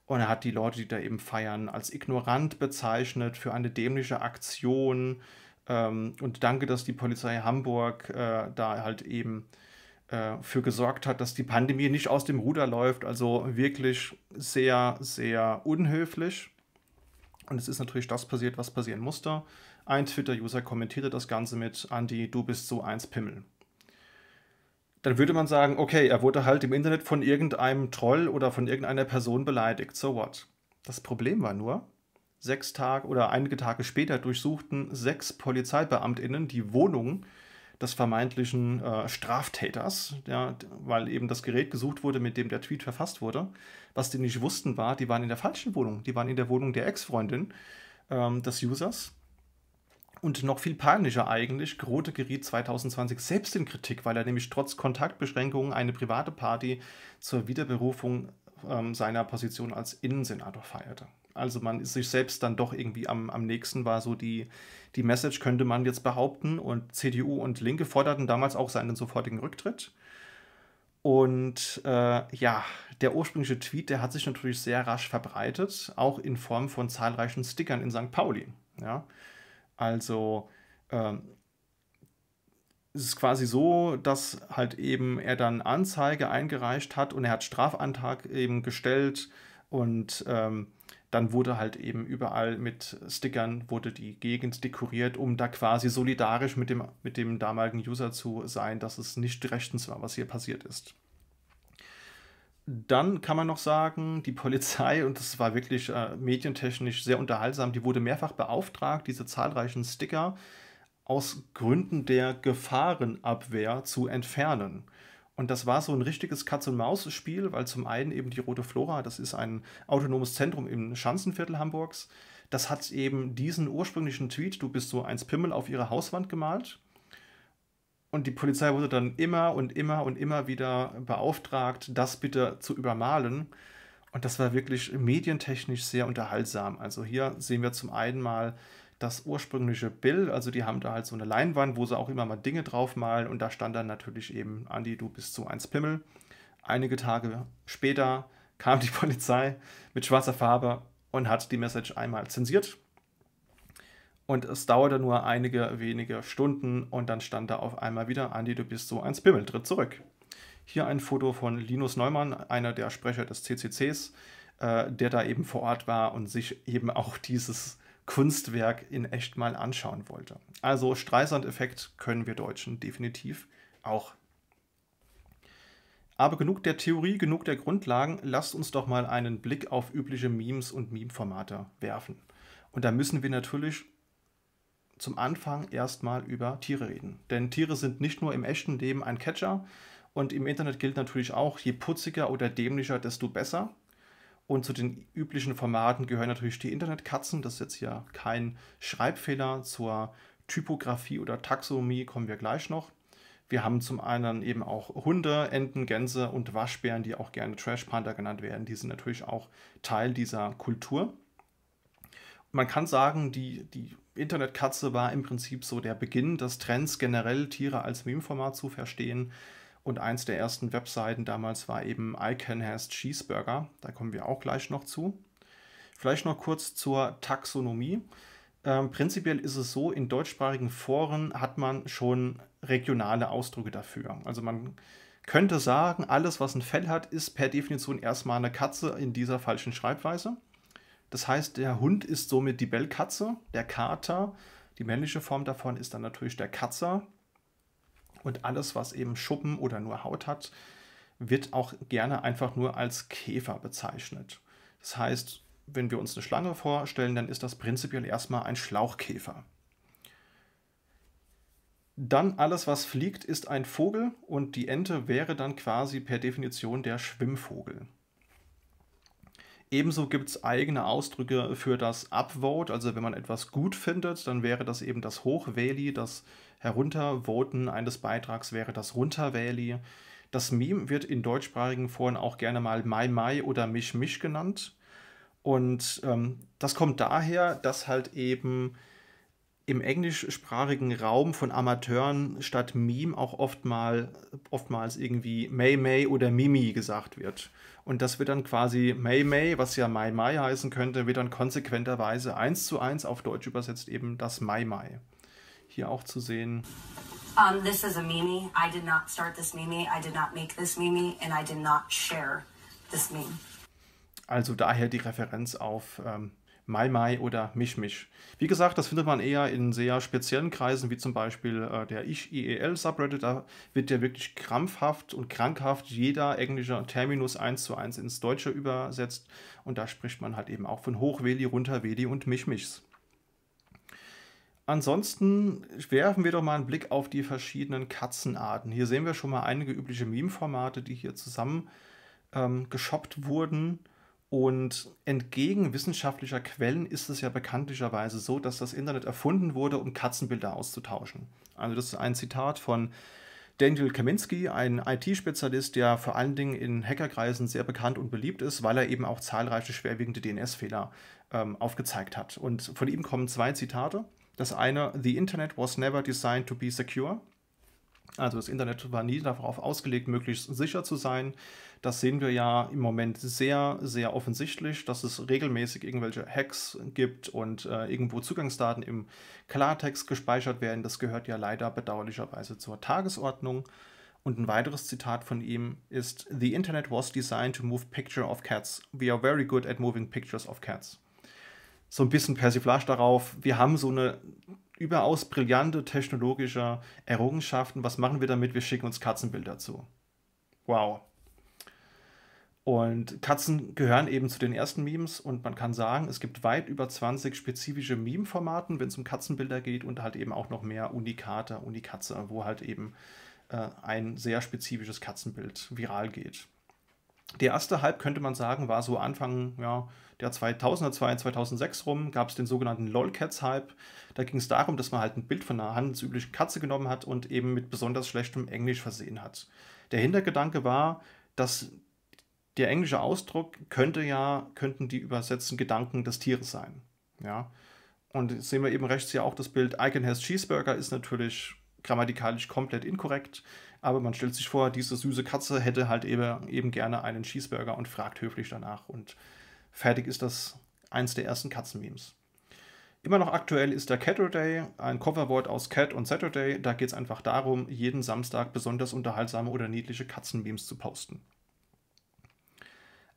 S1: Und er hat die Leute, die da eben feiern, als ignorant bezeichnet für eine dämliche Aktion. Ähm, und danke, dass die Polizei Hamburg äh, da halt eben äh, für gesorgt hat, dass die Pandemie nicht aus dem Ruder läuft. Also wirklich sehr, sehr unhöflich. Und es ist natürlich das passiert, was passieren musste. Ein Twitter-User kommentierte das Ganze mit, Andy, du bist so eins Pimmel. Dann würde man sagen, okay, er wurde halt im Internet von irgendeinem Troll oder von irgendeiner Person beleidigt. So what? Das Problem war nur, sechs Tage oder einige Tage später durchsuchten sechs PolizeibeamtInnen die Wohnung des vermeintlichen äh, Straftäters, ja, weil eben das Gerät gesucht wurde, mit dem der Tweet verfasst wurde. Was die nicht wussten war, die waren in der falschen Wohnung. Die waren in der Wohnung der Ex-Freundin ähm, des Users. Und noch viel panischer eigentlich, Grote geriet 2020 selbst in Kritik, weil er nämlich trotz Kontaktbeschränkungen eine private Party zur Wiederberufung ähm, seiner Position als Innensenator feierte. Also man ist sich selbst dann doch irgendwie am, am nächsten, war so die, die Message, könnte man jetzt behaupten. Und CDU und Linke forderten damals auch seinen sofortigen Rücktritt. Und äh, ja, der ursprüngliche Tweet, der hat sich natürlich sehr rasch verbreitet, auch in Form von zahlreichen Stickern in St. Pauli. Ja? Also ähm, es ist quasi so, dass halt eben er dann Anzeige eingereicht hat und er hat Strafantrag eben gestellt und ähm, dann wurde halt eben überall mit Stickern wurde die Gegend dekoriert, um da quasi solidarisch mit dem, mit dem damaligen User zu sein, dass es nicht rechtens war, was hier passiert ist. Dann kann man noch sagen, die Polizei, und das war wirklich äh, medientechnisch sehr unterhaltsam, die wurde mehrfach beauftragt, diese zahlreichen Sticker aus Gründen der Gefahrenabwehr zu entfernen. Und das war so ein richtiges Katz-und-Maus-Spiel, weil zum einen eben die Rote Flora, das ist ein autonomes Zentrum im Schanzenviertel Hamburgs, das hat eben diesen ursprünglichen Tweet, du bist so eins Pimmel, auf ihre Hauswand gemalt. Und die Polizei wurde dann immer und immer und immer wieder beauftragt, das bitte zu übermalen. Und das war wirklich medientechnisch sehr unterhaltsam. Also hier sehen wir zum einen mal das ursprüngliche Bild. Also die haben da halt so eine Leinwand, wo sie auch immer mal Dinge draufmalen und da stand dann natürlich eben, Andi, du bist so eins Pimmel. Einige Tage später kam die Polizei mit schwarzer Farbe und hat die Message einmal zensiert. Und es dauerte nur einige wenige Stunden und dann stand da auf einmal wieder, Andi, du bist so ein Spimmel, tritt zurück. Hier ein Foto von Linus Neumann, einer der Sprecher des CCCs, äh, der da eben vor Ort war und sich eben auch dieses Kunstwerk in echt mal anschauen wollte. Also Streisand-Effekt können wir Deutschen definitiv auch. Aber genug der Theorie, genug der Grundlagen, lasst uns doch mal einen Blick auf übliche Memes und Meme-Formate werfen. Und da müssen wir natürlich zum Anfang erstmal über Tiere reden. Denn Tiere sind nicht nur im echten Leben ein Catcher und im Internet gilt natürlich auch, je putziger oder dämlicher, desto besser. Und zu den üblichen Formaten gehören natürlich die Internetkatzen. Das ist jetzt hier kein Schreibfehler. Zur Typografie oder Taxonomie kommen wir gleich noch. Wir haben zum einen eben auch Hunde, Enten, Gänse und Waschbären, die auch gerne Trash Panda genannt werden. Die sind natürlich auch Teil dieser Kultur. Man kann sagen, die, die Internetkatze war im Prinzip so der Beginn des Trends, generell Tiere als Meme-Format zu verstehen. Und eins der ersten Webseiten damals war eben Icon Has Cheeseburger. Da kommen wir auch gleich noch zu. Vielleicht noch kurz zur Taxonomie. Ähm, prinzipiell ist es so, in deutschsprachigen Foren hat man schon regionale Ausdrücke dafür. Also man könnte sagen, alles, was ein Fell hat, ist per Definition erstmal eine Katze in dieser falschen Schreibweise. Das heißt, der Hund ist somit die Bellkatze, der Kater. Die männliche Form davon ist dann natürlich der Katzer, und alles, was eben Schuppen oder nur Haut hat, wird auch gerne einfach nur als Käfer bezeichnet. Das heißt, wenn wir uns eine Schlange vorstellen, dann ist das prinzipiell erstmal ein Schlauchkäfer. Dann alles, was fliegt, ist ein Vogel und die Ente wäre dann quasi per Definition der Schwimmvogel. Ebenso gibt es eigene Ausdrücke für das Upvote, also wenn man etwas gut findet, dann wäre das eben das Hochveli, das Heruntervoten eines Beitrags wäre das Runterwähli. Das Meme wird in deutschsprachigen Foren auch gerne mal Mai Mai oder Misch Misch genannt. Und ähm, das kommt daher, dass halt eben im englischsprachigen Raum von Amateuren statt Meme auch oftmal, oftmals irgendwie May May oder Mimi gesagt wird. Und das wird dann quasi May May, was ja Mai Mai heißen könnte, wird dann konsequenterweise eins zu eins auf Deutsch übersetzt eben das Mai Mai hier auch zu sehen. Um, this is a meme. I did not start this meme. I did not make this meme. And I did not share this meme. Also daher die Referenz auf ähm, Mai Mai oder Misch Misch. Wie gesagt, das findet man eher in sehr speziellen Kreisen, wie zum Beispiel äh, der Ich-IEL-Subreddit. Da wird ja wirklich krampfhaft und krankhaft jeder englische Terminus eins zu eins ins Deutsche übersetzt. Und da spricht man halt eben auch von Hochweli, Runterweli und Mischmischs. Ansonsten werfen wir doch mal einen Blick auf die verschiedenen Katzenarten. Hier sehen wir schon mal einige übliche Meme-Formate, die hier zusammen ähm, geshoppt wurden. Und entgegen wissenschaftlicher Quellen ist es ja bekanntlicherweise so, dass das Internet erfunden wurde, um Katzenbilder auszutauschen. Also das ist ein Zitat von Daniel Kaminski, ein IT-Spezialist, der vor allen Dingen in Hackerkreisen sehr bekannt und beliebt ist, weil er eben auch zahlreiche schwerwiegende DNS-Fehler ähm, aufgezeigt hat. Und von ihm kommen zwei Zitate. Das eine, The Internet was never designed to be secure. Also das Internet war nie darauf ausgelegt, möglichst sicher zu sein. Das sehen wir ja im Moment sehr, sehr offensichtlich, dass es regelmäßig irgendwelche Hacks gibt und äh, irgendwo Zugangsdaten im Klartext gespeichert werden. Das gehört ja leider bedauerlicherweise zur Tagesordnung. Und ein weiteres Zitat von ihm ist: The Internet was designed to move pictures of cats. We are very good at moving pictures of cats so ein bisschen Persiflage darauf, wir haben so eine überaus brillante technologische Errungenschaften, was machen wir damit? Wir schicken uns Katzenbilder zu. Wow. Und Katzen gehören eben zu den ersten Memes und man kann sagen, es gibt weit über 20 spezifische Meme-Formaten, wenn es um Katzenbilder geht und halt eben auch noch mehr Unikate, Unikatze, wo halt eben äh, ein sehr spezifisches Katzenbild viral geht. Der erste Hype, könnte man sagen, war so Anfang, ja, der 2000er, 2006 rum, gab es den sogenannten Lolcats-Hype. Da ging es darum, dass man halt ein Bild von einer handelsüblichen Katze genommen hat und eben mit besonders schlechtem Englisch versehen hat. Der Hintergedanke war, dass der englische Ausdruck könnte ja, könnten die übersetzten Gedanken des Tieres sein. Ja. Und jetzt sehen wir eben rechts hier auch das Bild Icon has cheeseburger ist natürlich grammatikalisch komplett inkorrekt, aber man stellt sich vor, diese süße Katze hätte halt eben, eben gerne einen Cheeseburger und fragt höflich danach und Fertig ist das eins der ersten Katzenmemes. Immer noch aktuell ist der Catterday, ein Coverwort aus Cat und Saturday. Da geht es einfach darum, jeden Samstag besonders unterhaltsame oder niedliche Katzenmemes zu posten.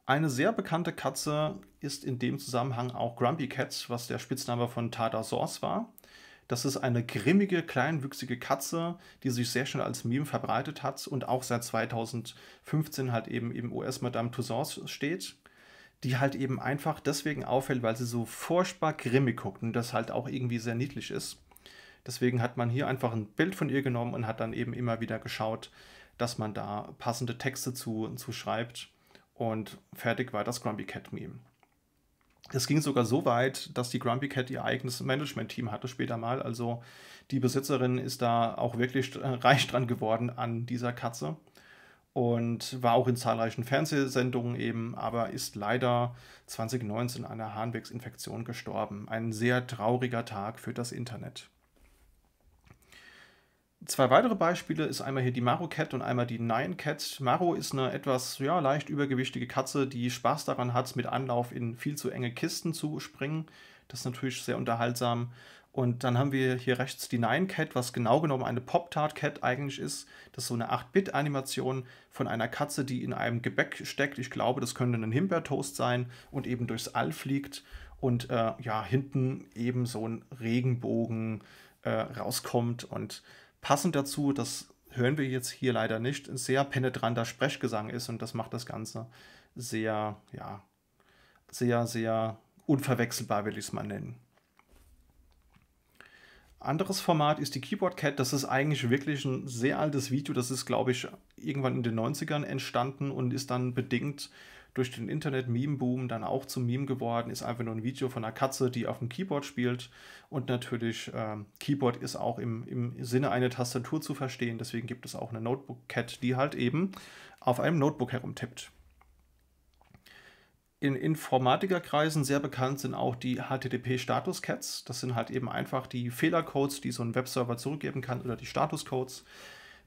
S1: Eine sehr bekannte Katze ist in dem Zusammenhang auch Grumpy Cat, was der Spitzname von Tada Source war. Das ist eine grimmige, kleinwüchsige Katze, die sich sehr schnell als Meme verbreitet hat und auch seit 2015 halt eben im US Madame Tussauds steht die halt eben einfach deswegen auffällt, weil sie so furchtbar grimmig guckt und das halt auch irgendwie sehr niedlich ist. Deswegen hat man hier einfach ein Bild von ihr genommen und hat dann eben immer wieder geschaut, dass man da passende Texte zu, zu schreibt. Und fertig war das Grumpy Cat Meme. Es ging sogar so weit, dass die Grumpy Cat ihr eigenes Management-Team hatte später mal. Also die Besitzerin ist da auch wirklich reich dran geworden an dieser Katze und war auch in zahlreichen Fernsehsendungen eben, aber ist leider 2019 an einer Harnwegsinfektion gestorben. Ein sehr trauriger Tag für das Internet. Zwei weitere Beispiele ist einmal hier die Maro Cat und einmal die Nine Cat. Maro ist eine etwas ja, leicht übergewichtige Katze, die Spaß daran hat, mit Anlauf in viel zu enge Kisten zu springen. Das ist natürlich sehr unterhaltsam. Und dann haben wir hier rechts die Nine Cat, was genau genommen eine Pop-Tart Cat eigentlich ist. Das ist so eine 8-Bit-Animation von einer Katze, die in einem Gebäck steckt. Ich glaube, das könnte ein Himbeertoast sein und eben durchs All fliegt. Und äh, ja, hinten eben so ein Regenbogen äh, rauskommt. Und passend dazu, das hören wir jetzt hier leider nicht, ein sehr penetranter Sprechgesang ist. Und das macht das Ganze sehr, ja, sehr, sehr unverwechselbar, will ich es mal nennen anderes Format ist die Keyboard Cat. Das ist eigentlich wirklich ein sehr altes Video. Das ist, glaube ich, irgendwann in den 90ern entstanden und ist dann bedingt durch den Internet-Meme-Boom dann auch zum Meme geworden. Ist einfach nur ein Video von einer Katze, die auf dem Keyboard spielt. Und natürlich, ähm, Keyboard ist auch im, im Sinne einer Tastatur zu verstehen. Deswegen gibt es auch eine Notebook-Cat, die halt eben auf einem Notebook herumtippt in Informatikerkreisen sehr bekannt sind auch die HTTP-Status-Cats. Das sind halt eben einfach die Fehlercodes, die so ein Webserver zurückgeben kann oder die Statuscodes.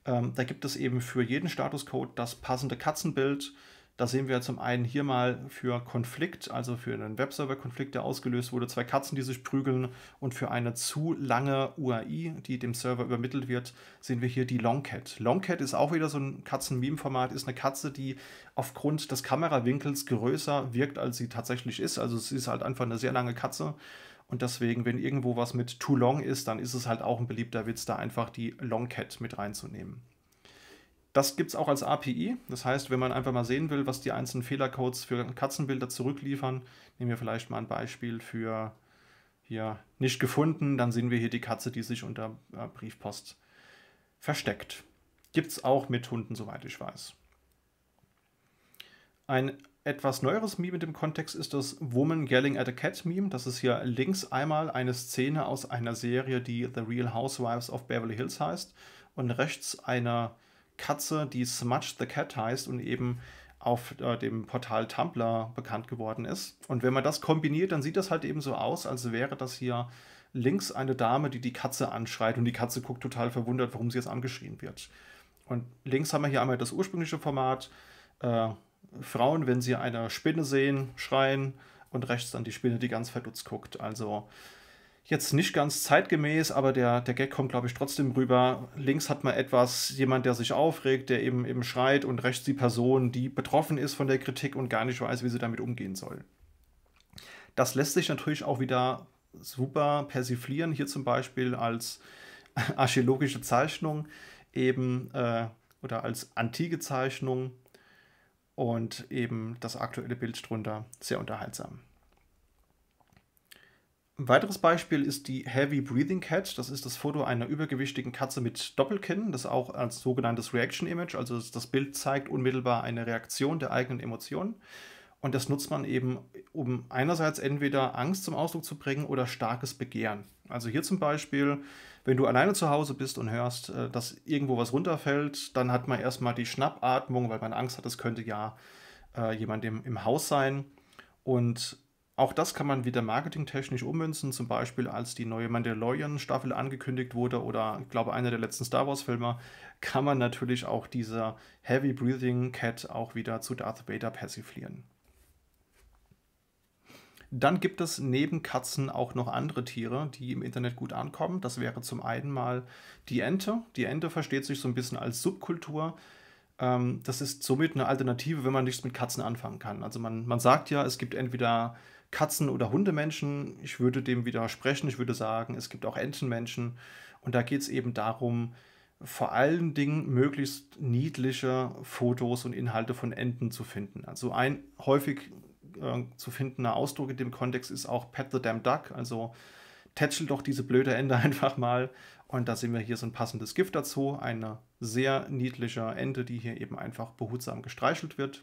S1: Ähm, da gibt es eben für jeden Statuscode das passende Katzenbild, da sehen wir zum einen hier mal für Konflikt, also für einen Webserver-Konflikt, der ausgelöst wurde, zwei Katzen, die sich prügeln und für eine zu lange UAI, die dem Server übermittelt wird, sehen wir hier die Longcat. Longcat ist auch wieder so ein Katzen-Meme-Format, ist eine Katze, die aufgrund des Kamerawinkels größer wirkt, als sie tatsächlich ist. Also es ist halt einfach eine sehr lange Katze. Und deswegen, wenn irgendwo was mit too long ist, dann ist es halt auch ein beliebter Witz, da einfach die Longcat mit reinzunehmen. Das gibt es auch als API. Das heißt, wenn man einfach mal sehen will, was die einzelnen Fehlercodes für Katzenbilder zurückliefern, nehmen wir vielleicht mal ein Beispiel für hier nicht gefunden, dann sehen wir hier die Katze, die sich unter äh, Briefpost versteckt. Gibt es auch mit Hunden, soweit ich weiß. Ein etwas neueres Meme in dem Kontext ist das Woman Yelling at a Cat Meme. Das ist hier links einmal eine Szene aus einer Serie, die The Real Housewives of Beverly Hills heißt, und rechts einer. Katze, die Smudge the Cat heißt und eben auf äh, dem Portal Tumblr bekannt geworden ist. Und wenn man das kombiniert, dann sieht das halt eben so aus, als wäre das hier links eine Dame, die die Katze anschreit und die Katze guckt total verwundert, warum sie jetzt angeschrien wird. Und links haben wir hier einmal das ursprüngliche Format. Äh, Frauen, wenn sie eine Spinne sehen, schreien und rechts dann die Spinne, die ganz verdutzt guckt. Also jetzt nicht ganz zeitgemäß, aber der, der Gag kommt, glaube ich, trotzdem rüber. Links hat man etwas, jemand, der sich aufregt, der eben, eben schreit und rechts die Person, die betroffen ist von der Kritik und gar nicht weiß, wie sie damit umgehen soll. Das lässt sich natürlich auch wieder super persiflieren, hier zum Beispiel als archäologische Zeichnung eben äh, oder als antike Zeichnung und eben das aktuelle Bild drunter. Sehr unterhaltsam. Ein weiteres Beispiel ist die Heavy Breathing Cat. Das ist das Foto einer übergewichtigen Katze mit Doppelkinn, das auch als sogenanntes Reaction Image, also das Bild zeigt unmittelbar eine Reaktion der eigenen Emotionen. Und das nutzt man eben, um einerseits entweder Angst zum Ausdruck zu bringen oder starkes Begehren. Also hier zum Beispiel, wenn du alleine zu Hause bist und hörst, äh, dass irgendwo was runterfällt, dann hat man erstmal die Schnappatmung, weil man Angst hat, es könnte ja äh, jemand im, im Haus sein. Und auch das kann man wieder marketingtechnisch ummünzen, zum Beispiel als die neue Mandalorian-Staffel angekündigt wurde oder, ich glaube, einer der letzten Star Wars-Filme, kann man natürlich auch dieser Heavy Breathing Cat auch wieder zu Darth Vader persiflieren. Dann gibt es neben Katzen auch noch andere Tiere, die im Internet gut ankommen. Das wäre zum einen mal die Ente. Die Ente versteht sich so ein bisschen als Subkultur. Ähm, das ist somit eine Alternative, wenn man nichts mit Katzen anfangen kann. Also man, man sagt ja, es gibt entweder Katzen- oder Hundemenschen. Ich würde dem widersprechen. Ich würde sagen, es gibt auch Entenmenschen. Und da geht es eben darum, vor allen Dingen möglichst niedliche Fotos und Inhalte von Enten zu finden. Also ein häufig äh, zu findender Ausdruck in dem Kontext ist auch Pet the Damn Duck, also tätschel doch diese blöde Ente einfach mal. Und da sehen wir hier so ein passendes Gift dazu, eine sehr niedliche Ente, die hier eben einfach behutsam gestreichelt wird.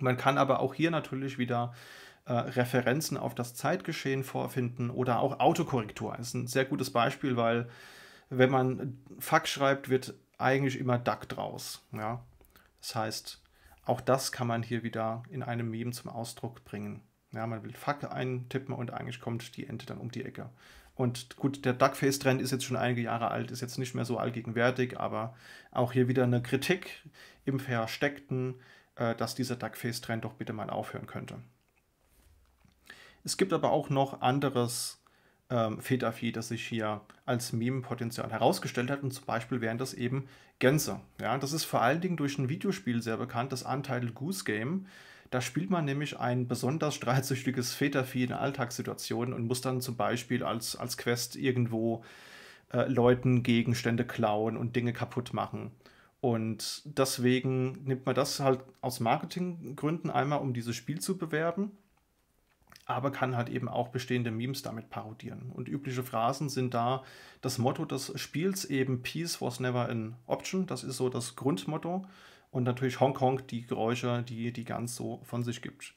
S1: Man kann aber auch hier natürlich wieder äh, Referenzen auf das Zeitgeschehen vorfinden oder auch Autokorrektur. Das ist ein sehr gutes Beispiel, weil wenn man Fax schreibt, wird eigentlich immer Duck draus. Ja? Das heißt, auch das kann man hier wieder in einem Meme zum Ausdruck bringen. Ja, man will Fuck eintippen und eigentlich kommt die Ente dann um die Ecke. Und gut, der Duckface-Trend ist jetzt schon einige Jahre alt, ist jetzt nicht mehr so allgegenwärtig, aber auch hier wieder eine Kritik im Versteckten, äh, dass dieser Duckface-Trend doch bitte mal aufhören könnte. Es gibt aber auch noch anderes ähm, Fetavieh, das sich hier als Meme-Potenzial herausgestellt hat. Und zum Beispiel wären das eben Gänse. Ja, das ist vor allen Dingen durch ein Videospiel sehr bekannt, das Untitled Goose Game. Da spielt man nämlich ein besonders streitsüchtiges Fetavieh in Alltagssituationen und muss dann zum Beispiel als, als Quest irgendwo äh, Leuten Gegenstände klauen und Dinge kaputt machen. Und deswegen nimmt man das halt aus Marketinggründen einmal, um dieses Spiel zu bewerben aber kann halt eben auch bestehende Memes damit parodieren. Und übliche Phrasen sind da das Motto des Spiels eben Peace was never an option. Das ist so das Grundmotto. Und natürlich Hongkong, die Geräusche, die die Gans so von sich gibt.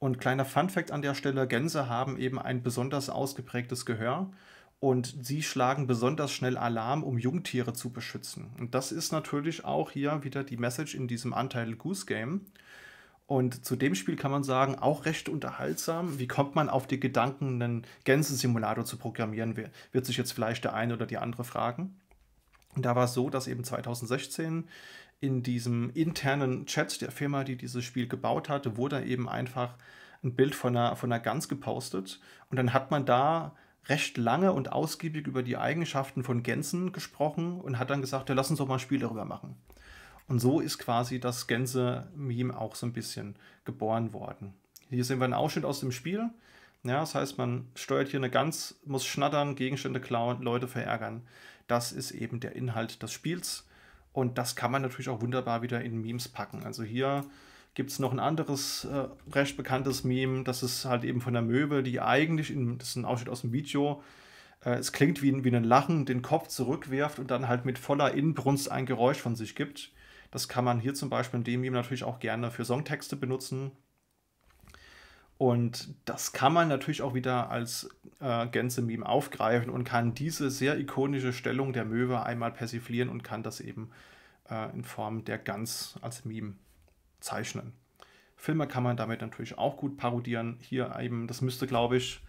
S1: Und kleiner Funfact an der Stelle, Gänse haben eben ein besonders ausgeprägtes Gehör und sie schlagen besonders schnell Alarm, um Jungtiere zu beschützen. Und das ist natürlich auch hier wieder die Message in diesem Anteil Goose Game. Und zu dem Spiel kann man sagen, auch recht unterhaltsam. Wie kommt man auf die Gedanken, einen Gänsesimulator zu programmieren? Wird sich jetzt vielleicht der eine oder die andere fragen. Und da war es so, dass eben 2016 in diesem internen Chat der Firma, die dieses Spiel gebaut hatte, wurde eben einfach ein Bild von einer, von einer Gans gepostet. Und dann hat man da recht lange und ausgiebig über die Eigenschaften von Gänsen gesprochen und hat dann gesagt, ja, lass uns doch mal ein Spiel darüber machen. Und so ist quasi das Gänse-Meme auch so ein bisschen geboren worden. Hier sehen wir einen Ausschnitt aus dem Spiel. Ja, das heißt, man steuert hier eine Gans, muss schnattern, Gegenstände klauen, Leute verärgern. Das ist eben der Inhalt des Spiels. Und das kann man natürlich auch wunderbar wieder in Memes packen. Also hier gibt es noch ein anderes äh, recht bekanntes Meme. Das ist halt eben von der Möbel, die eigentlich, in, das ist ein Ausschnitt aus dem Video, äh, es klingt wie, wie ein Lachen, den Kopf zurückwirft und dann halt mit voller Inbrunst ein Geräusch von sich gibt. Das kann man hier zum Beispiel in dem Meme natürlich auch gerne für Songtexte benutzen. Und das kann man natürlich auch wieder als äh, Gänse-Meme aufgreifen und kann diese sehr ikonische Stellung der Möwe einmal persiflieren und kann das eben äh, in Form der Gans als Meme zeichnen. Filme kann man damit natürlich auch gut parodieren. Hier eben, das müsste glaube ich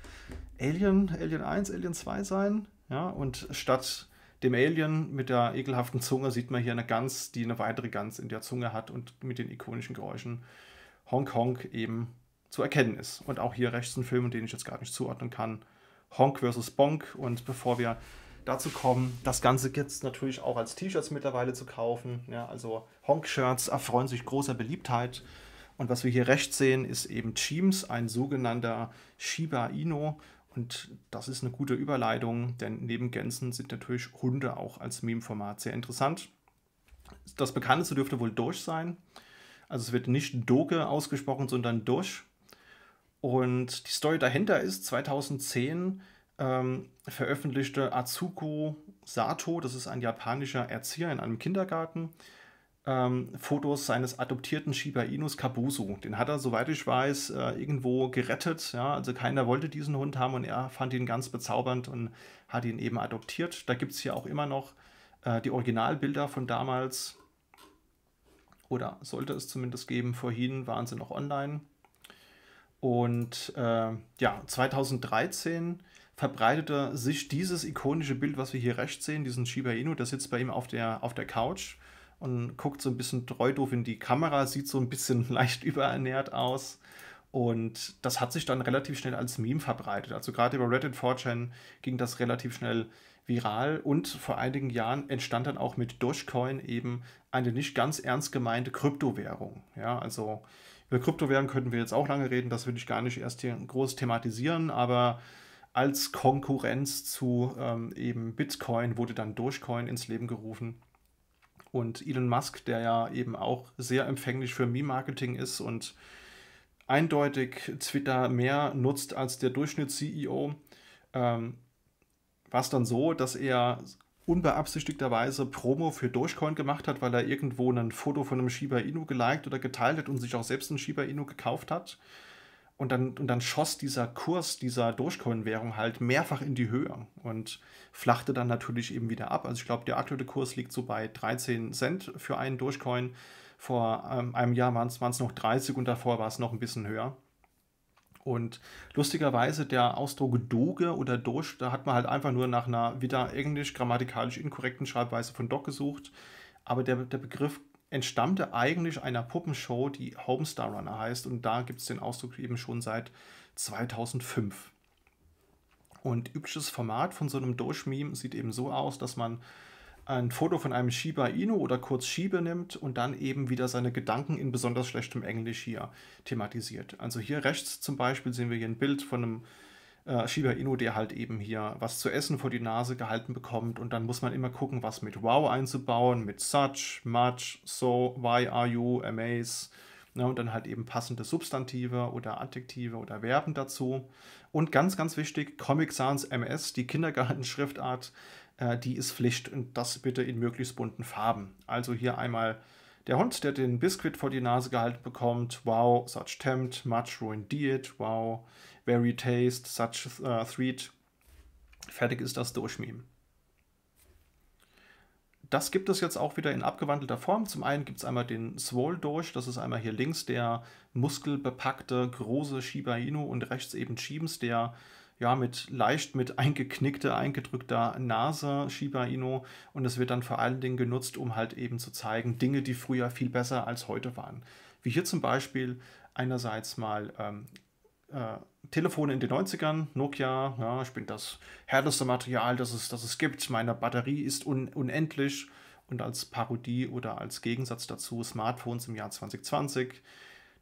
S1: Alien, Alien 1, Alien 2 sein. Ja, und statt dem Alien mit der ekelhaften Zunge sieht man hier eine Gans, die eine weitere Gans in der Zunge hat und mit den ikonischen Geräuschen Honk Honk eben zu erkennen ist. Und auch hier rechts ein Film, den ich jetzt gar nicht zuordnen kann, Honk versus Bonk. Und bevor wir dazu kommen, das Ganze gibt es natürlich auch als T-Shirts mittlerweile zu kaufen. Ja, also Honk-Shirts erfreuen sich großer Beliebtheit. Und was wir hier rechts sehen, ist eben Teams, ein sogenannter Shiba Inu. Und das ist eine gute Überleitung, denn neben Gänsen sind natürlich Hunde auch als Meme-Format sehr interessant. Das bekannteste dürfte wohl Durch sein. Also es wird nicht Doge ausgesprochen, sondern Durch. Und die Story dahinter ist 2010 ähm, veröffentlichte Azuko Sato, das ist ein japanischer Erzieher in einem Kindergarten, ähm, Fotos seines adoptierten Shiba Inus Kabuzu. Den hat er, soweit ich weiß, äh, irgendwo gerettet. Ja? Also keiner wollte diesen Hund haben und er fand ihn ganz bezaubernd und hat ihn eben adoptiert. Da gibt es hier auch immer noch äh, die Originalbilder von damals. Oder sollte es zumindest geben. Vorhin waren sie noch online. Und äh, ja, 2013 verbreitete sich dieses ikonische Bild, was wir hier rechts sehen, diesen Shiba Inu, der sitzt bei ihm auf der, auf der Couch und guckt so ein bisschen treu doof in die Kamera, sieht so ein bisschen leicht überernährt aus. Und das hat sich dann relativ schnell als Meme verbreitet. Also gerade über Reddit 4chan ging das relativ schnell viral und vor einigen Jahren entstand dann auch mit Dogecoin eben eine nicht ganz ernst gemeinte Kryptowährung. Ja, also über Kryptowährungen könnten wir jetzt auch lange reden, das will ich gar nicht erst hier groß thematisieren, aber als Konkurrenz zu ähm, eben Bitcoin wurde dann Dogecoin ins Leben gerufen und Elon Musk, der ja eben auch sehr empfänglich für Meme-Marketing ist und eindeutig Twitter mehr nutzt als der Durchschnitts-CEO, ähm, war es dann so, dass er unbeabsichtigterweise Promo für Dogecoin gemacht hat, weil er irgendwo ein Foto von einem Shiba Inu geliked oder geteilt hat und sich auch selbst einen Shiba Inu gekauft hat. Und dann, und dann schoss dieser Kurs dieser Dogecoin-Währung halt mehrfach in die Höhe und flachte dann natürlich eben wieder ab. Also ich glaube, der aktuelle Kurs liegt so bei 13 Cent für einen Dogecoin. Vor ähm, einem Jahr waren es noch 30 und davor war es noch ein bisschen höher. Und lustigerweise der Ausdruck Doge oder Doge, da hat man halt einfach nur nach einer wieder englisch-grammatikalisch inkorrekten Schreibweise von Doc gesucht. Aber der, der Begriff entstammte eigentlich einer Puppenshow, die Homestar Runner heißt. Und da gibt es den Ausdruck eben schon seit 2005. Und übliches Format von so einem Doge-Meme sieht eben so aus, dass man ein Foto von einem Shiba Inu oder kurz Shiba nimmt und dann eben wieder seine Gedanken in besonders schlechtem Englisch hier thematisiert. Also hier rechts zum Beispiel sehen wir hier ein Bild von einem äh, Shiba Inu, der halt eben hier was zu essen vor die Nase gehalten bekommt und dann muss man immer gucken, was mit Wow einzubauen, mit Such, Much, So, Why are you, Amaze ne, und dann halt eben passende Substantive oder Adjektive oder Verben dazu. Und ganz, ganz wichtig, Comic Sans MS, die Kindergartenschriftart, äh, die ist Pflicht und das bitte in möglichst bunten Farben. Also hier einmal der Hund, der den Biscuit vor die Nase gehalten bekommt, wow, such tempt, much ruined it, wow, very taste, such uh, äh, threat. Fertig ist das Durchmeme. Das gibt es jetzt auch wieder in abgewandelter Form. Zum einen gibt es einmal den Swole Durch, das ist einmal hier links der muskelbepackte große Shiba Inu und rechts eben Chiems, der ja mit leicht mit eingeknickter, eingedrückter Nase Shiba Inu und es wird dann vor allen Dingen genutzt, um halt eben zu zeigen, Dinge, die früher viel besser als heute waren. Wie hier zum Beispiel einerseits mal ähm, äh, Telefone in den 90ern, Nokia, ja, ich bin das härteste Material, das es, das es gibt, meine Batterie ist un, unendlich und als Parodie oder als Gegensatz dazu Smartphones im Jahr 2020.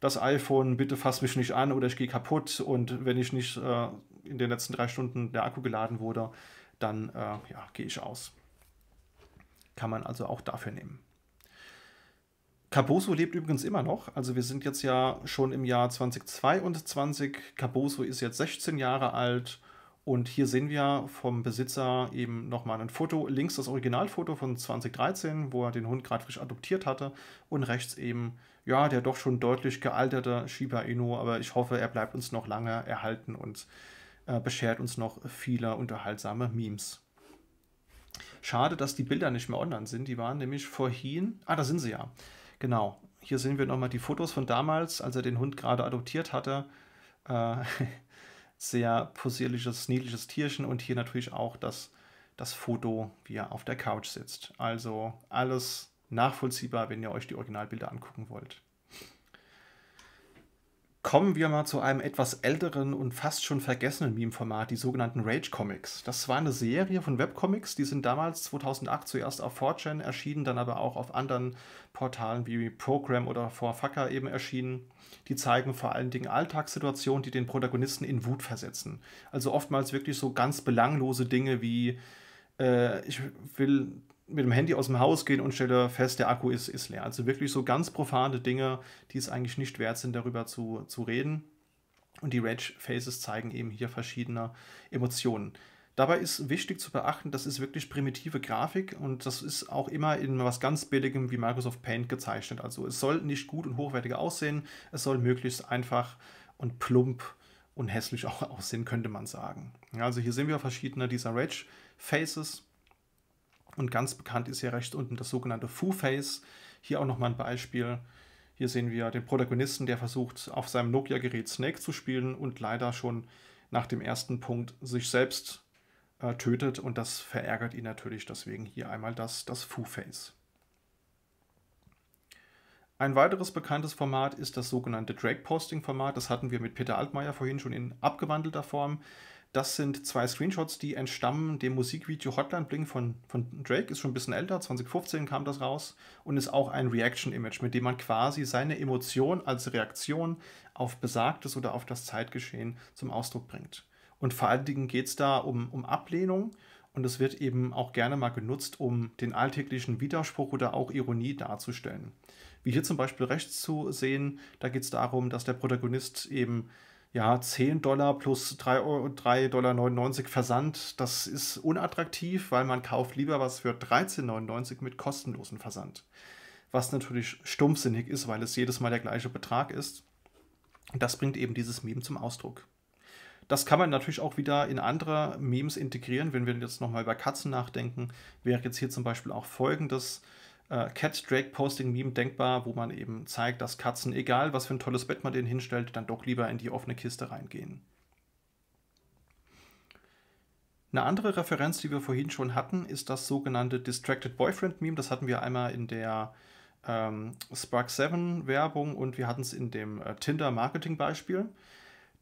S1: Das iPhone, bitte fass mich nicht an oder ich gehe kaputt und wenn ich nicht äh, in den letzten drei Stunden der Akku geladen wurde, dann äh, ja, gehe ich aus. Kann man also auch dafür nehmen. Caboso lebt übrigens immer noch. Also wir sind jetzt ja schon im Jahr 2022. Caboso ist jetzt 16 Jahre alt. Und hier sehen wir vom Besitzer eben nochmal ein Foto. Links das Originalfoto von 2013, wo er den Hund gerade frisch adoptiert hatte. Und rechts eben, ja, der doch schon deutlich gealterte Shiba Inu. Aber ich hoffe, er bleibt uns noch lange erhalten und äh, beschert uns noch viele unterhaltsame Memes. Schade, dass die Bilder nicht mehr online sind. Die waren nämlich vorhin. Ah, da sind sie ja. Genau, hier sehen wir nochmal die Fotos von damals, als er den Hund gerade adoptiert hatte. Äh, sehr possierliches, niedliches Tierchen und hier natürlich auch das, das Foto, wie er auf der Couch sitzt. Also alles nachvollziehbar, wenn ihr euch die Originalbilder angucken wollt. Kommen wir mal zu einem etwas älteren und fast schon vergessenen Meme-Format, die sogenannten Rage-Comics. Das war eine Serie von Webcomics, die sind damals 2008 zuerst auf 4chan erschienen, dann aber auch auf anderen Portalen wie Program oder 4Fucker eben erschienen. Die zeigen vor allen Dingen Alltagssituationen, die den Protagonisten in Wut versetzen. Also oftmals wirklich so ganz belanglose Dinge wie äh, ich will mit dem Handy aus dem Haus gehen und stelle fest, der Akku ist, ist leer. Also wirklich so ganz profane Dinge, die es eigentlich nicht wert sind, darüber zu, zu reden. Und die Rage Faces zeigen eben hier verschiedene Emotionen. Dabei ist wichtig zu beachten, das ist wirklich primitive Grafik und das ist auch immer in was ganz Billigem wie Microsoft Paint gezeichnet. Also es soll nicht gut und hochwertig aussehen, es soll möglichst einfach und plump und hässlich auch aussehen, könnte man sagen. Also hier sehen wir verschiedene dieser Rage Faces und ganz bekannt ist hier rechts unten das sogenannte Foo-Face. Hier auch nochmal ein Beispiel. Hier sehen wir den Protagonisten, der versucht, auf seinem Nokia-Gerät Snake zu spielen und leider schon nach dem ersten Punkt sich selbst äh, tötet. Und das verärgert ihn natürlich. Deswegen hier einmal das, das Foo-Face. Ein weiteres bekanntes Format ist das sogenannte Drag-Posting-Format. Das hatten wir mit Peter Altmaier vorhin schon in abgewandelter Form. Das sind zwei Screenshots, die entstammen dem Musikvideo Hotline Bling von, von Drake, ist schon ein bisschen älter, 2015 kam das raus und ist auch ein Reaction-Image, mit dem man quasi seine Emotion als Reaktion auf Besagtes oder auf das Zeitgeschehen zum Ausdruck bringt. Und vor allen Dingen geht es da um, um Ablehnung und es wird eben auch gerne mal genutzt, um den alltäglichen Widerspruch oder auch Ironie darzustellen. Wie hier zum Beispiel rechts zu sehen, da geht es darum, dass der Protagonist eben ja, 10 Dollar plus 3,99 Dollar Versand, das ist unattraktiv, weil man kauft lieber was für 13,99 mit kostenlosen Versand. Was natürlich stumpfsinnig ist, weil es jedes Mal der gleiche Betrag ist. Das bringt eben dieses Meme zum Ausdruck. Das kann man natürlich auch wieder in andere Memes integrieren. Wenn wir jetzt nochmal über Katzen nachdenken, wäre jetzt hier zum Beispiel auch folgendes äh, Cat Drake Posting Meme denkbar, wo man eben zeigt, dass Katzen, egal was für ein tolles Bett man denen hinstellt, dann doch lieber in die offene Kiste reingehen. Eine andere Referenz, die wir vorhin schon hatten, ist das sogenannte Distracted Boyfriend Meme. Das hatten wir einmal in der ähm, Spark 7 Werbung und wir hatten es in dem äh, Tinder Marketing Beispiel.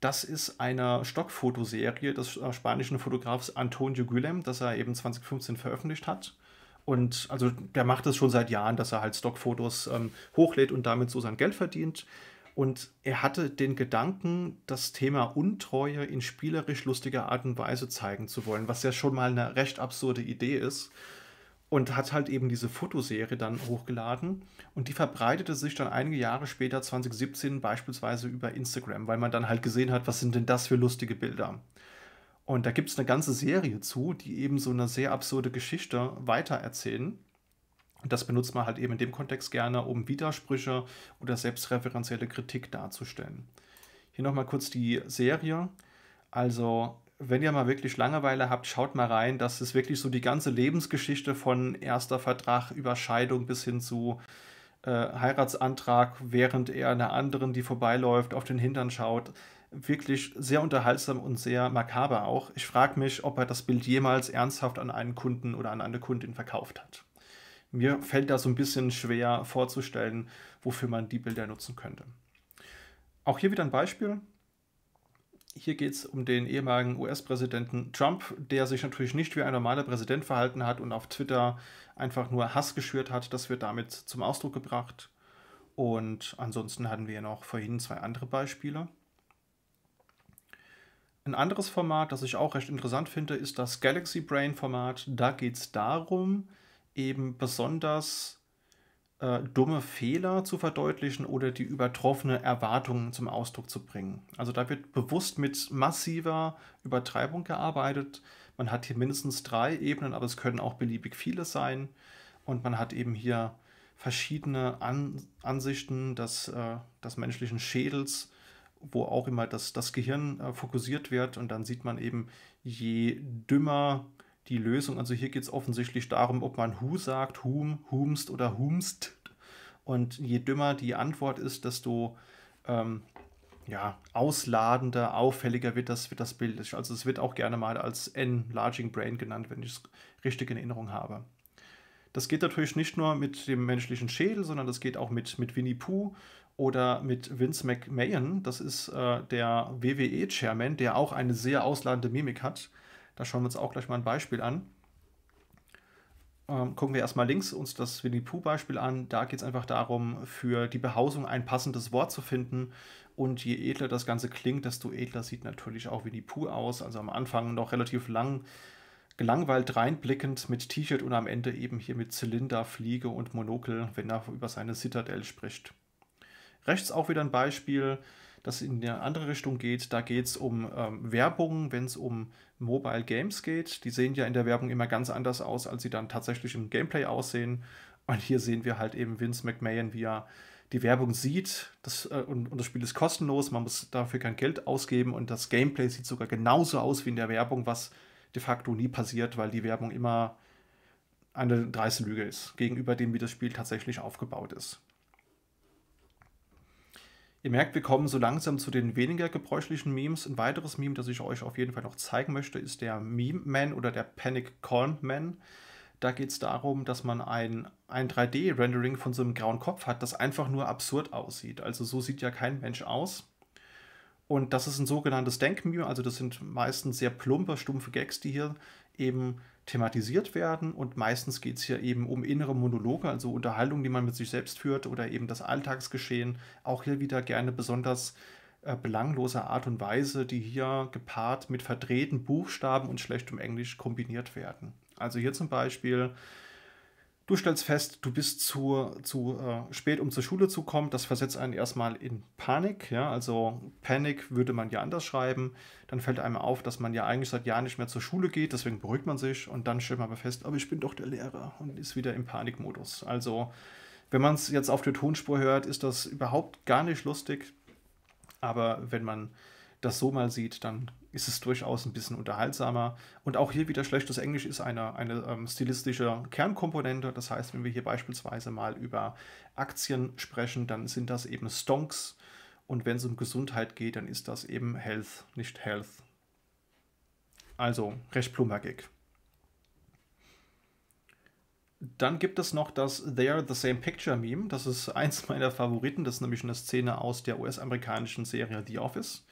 S1: Das ist eine Stockfotoserie des äh, spanischen Fotografs Antonio Guillem, das er eben 2015 veröffentlicht hat. Und also der macht es schon seit Jahren, dass er halt Stockfotos ähm, hochlädt und damit so sein Geld verdient. Und er hatte den Gedanken, das Thema Untreue in spielerisch lustiger Art und Weise zeigen zu wollen, was ja schon mal eine recht absurde Idee ist. Und hat halt eben diese Fotoserie dann hochgeladen. Und die verbreitete sich dann einige Jahre später, 2017, beispielsweise über Instagram, weil man dann halt gesehen hat, was sind denn das für lustige Bilder. Und da gibt es eine ganze Serie zu, die eben so eine sehr absurde Geschichte weitererzählen. Und das benutzt man halt eben in dem Kontext gerne, um Widersprüche oder selbstreferenzielle Kritik darzustellen. Hier nochmal kurz die Serie. Also, wenn ihr mal wirklich Langeweile habt, schaut mal rein. Das ist wirklich so die ganze Lebensgeschichte von erster Vertrag Überscheidung bis hin zu äh, Heiratsantrag, während er einer anderen, die vorbeiläuft, auf den Hintern schaut wirklich sehr unterhaltsam und sehr makaber auch. Ich frage mich, ob er das Bild jemals ernsthaft an einen Kunden oder an eine Kundin verkauft hat. Mir fällt da so ein bisschen schwer vorzustellen, wofür man die Bilder nutzen könnte. Auch hier wieder ein Beispiel. Hier geht es um den ehemaligen US-Präsidenten Trump, der sich natürlich nicht wie ein normaler Präsident verhalten hat und auf Twitter einfach nur Hass geschürt hat. Das wird damit zum Ausdruck gebracht. Und ansonsten hatten wir noch vorhin zwei andere Beispiele. Ein anderes Format, das ich auch recht interessant finde, ist das Galaxy Brain Format. Da geht es darum, eben besonders äh, dumme Fehler zu verdeutlichen oder die übertroffene Erwartungen zum Ausdruck zu bringen. Also da wird bewusst mit massiver Übertreibung gearbeitet. Man hat hier mindestens drei Ebenen, aber es können auch beliebig viele sein. Und man hat eben hier verschiedene An Ansichten des, äh, des menschlichen Schädels wo auch immer das, das Gehirn äh, fokussiert wird und dann sieht man eben, je dümmer die Lösung, also hier geht es offensichtlich darum, ob man Hu sagt, Hum, Humst oder Humst und je dümmer die Antwort ist, desto ähm, ja, ausladender, auffälliger wird das, wird das Bild. Also es wird auch gerne mal als Enlarging Brain genannt, wenn ich es richtig in Erinnerung habe. Das geht natürlich nicht nur mit dem menschlichen Schädel, sondern das geht auch mit, mit Winnie Pooh oder mit Vince McMahon, das ist äh, der WWE-Chairman, der auch eine sehr ausladende Mimik hat. Da schauen wir uns auch gleich mal ein Beispiel an. Ähm, gucken wir erstmal links uns das Winnie Pooh-Beispiel an. Da geht es einfach darum, für die Behausung ein passendes Wort zu finden. Und je edler das Ganze klingt, desto edler sieht natürlich auch Winnie Pooh aus. Also am Anfang noch relativ lang, gelangweilt reinblickend mit T-Shirt und am Ende eben hier mit Zylinder, Fliege und Monokel, wenn er über seine Citadel spricht. Rechts auch wieder ein Beispiel, das in eine andere Richtung geht. Da geht es um ähm, Werbung, wenn es um Mobile Games geht. Die sehen ja in der Werbung immer ganz anders aus, als sie dann tatsächlich im Gameplay aussehen. Und hier sehen wir halt eben Vince McMahon, wie er die Werbung sieht. Das, äh, und, und das Spiel ist kostenlos, man muss dafür kein Geld ausgeben. Und das Gameplay sieht sogar genauso aus wie in der Werbung, was de facto nie passiert, weil die Werbung immer eine dreiste Lüge ist gegenüber dem, wie das Spiel tatsächlich aufgebaut ist. Ihr merkt, wir kommen so langsam zu den weniger gebräuchlichen Memes. Ein weiteres Meme, das ich euch auf jeden Fall noch zeigen möchte, ist der Meme Man oder der Panic Calm Man. Da geht es darum, dass man ein, ein 3D-Rendering von so einem grauen Kopf hat, das einfach nur absurd aussieht. Also so sieht ja kein Mensch aus. Und das ist ein sogenanntes Denkmeme, also das sind meistens sehr plumpe, stumpfe Gags, die hier eben thematisiert werden und meistens geht es hier eben um innere Monologe, also Unterhaltungen, die man mit sich selbst führt oder eben das Alltagsgeschehen. Auch hier wieder gerne besonders äh, belangloser Art und Weise, die hier gepaart mit verdrehten Buchstaben und schlechtem Englisch kombiniert werden. Also hier zum Beispiel Du stellst fest, du bist zu, zu äh, spät, um zur Schule zu kommen. Das versetzt einen erstmal in Panik. Ja? Also Panik würde man ja anders schreiben. Dann fällt einem auf, dass man ja eigentlich seit Jahren nicht mehr zur Schule geht. Deswegen beruhigt man sich und dann stellt man aber fest, aber ich bin doch der Lehrer und ist wieder im Panikmodus. Also wenn man es jetzt auf der Tonspur hört, ist das überhaupt gar nicht lustig. Aber wenn man das so mal sieht, dann ist es durchaus ein bisschen unterhaltsamer. Und auch hier wieder schlechtes Englisch ist eine, eine ähm, stilistische Kernkomponente. Das heißt, wenn wir hier beispielsweise mal über Aktien sprechen, dann sind das eben Stonks. Und wenn es um Gesundheit geht, dann ist das eben Health, nicht Health. Also recht plumper Gig. Dann gibt es noch das They're the Same Picture Meme. Das ist eins meiner Favoriten. Das ist nämlich eine Szene aus der US-amerikanischen Serie The Office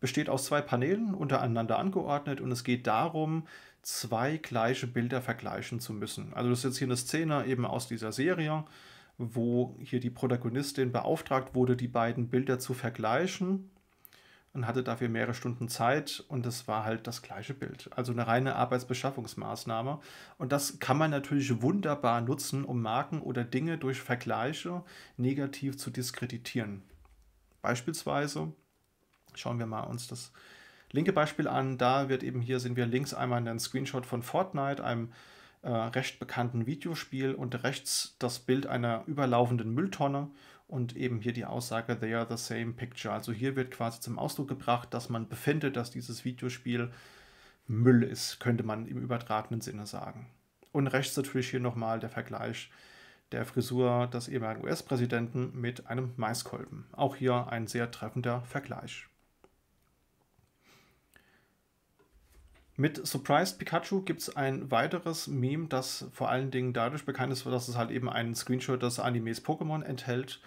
S1: besteht aus zwei Paneelen untereinander angeordnet und es geht darum, zwei gleiche Bilder vergleichen zu müssen. Also das ist jetzt hier eine Szene eben aus dieser Serie, wo hier die Protagonistin beauftragt wurde, die beiden Bilder zu vergleichen und hatte dafür mehrere Stunden Zeit und es war halt das gleiche Bild. Also eine reine Arbeitsbeschaffungsmaßnahme. Und das kann man natürlich wunderbar nutzen, um Marken oder Dinge durch Vergleiche negativ zu diskreditieren. Beispielsweise Schauen wir mal uns das linke Beispiel an. Da wird eben hier sehen wir links einmal einen Screenshot von Fortnite, einem äh, recht bekannten Videospiel und rechts das Bild einer überlaufenden Mülltonne und eben hier die Aussage They are the same picture. Also hier wird quasi zum Ausdruck gebracht, dass man befindet, dass dieses Videospiel Müll ist, könnte man im übertragenen Sinne sagen. Und rechts natürlich hier nochmal der Vergleich der Frisur des ehemaligen US-Präsidenten mit einem Maiskolben. Auch hier ein sehr treffender Vergleich. Mit Surprised Pikachu gibt es ein weiteres Meme, das vor allen Dingen dadurch bekannt ist, dass es halt eben einen Screenshot des Animes Pokémon enthält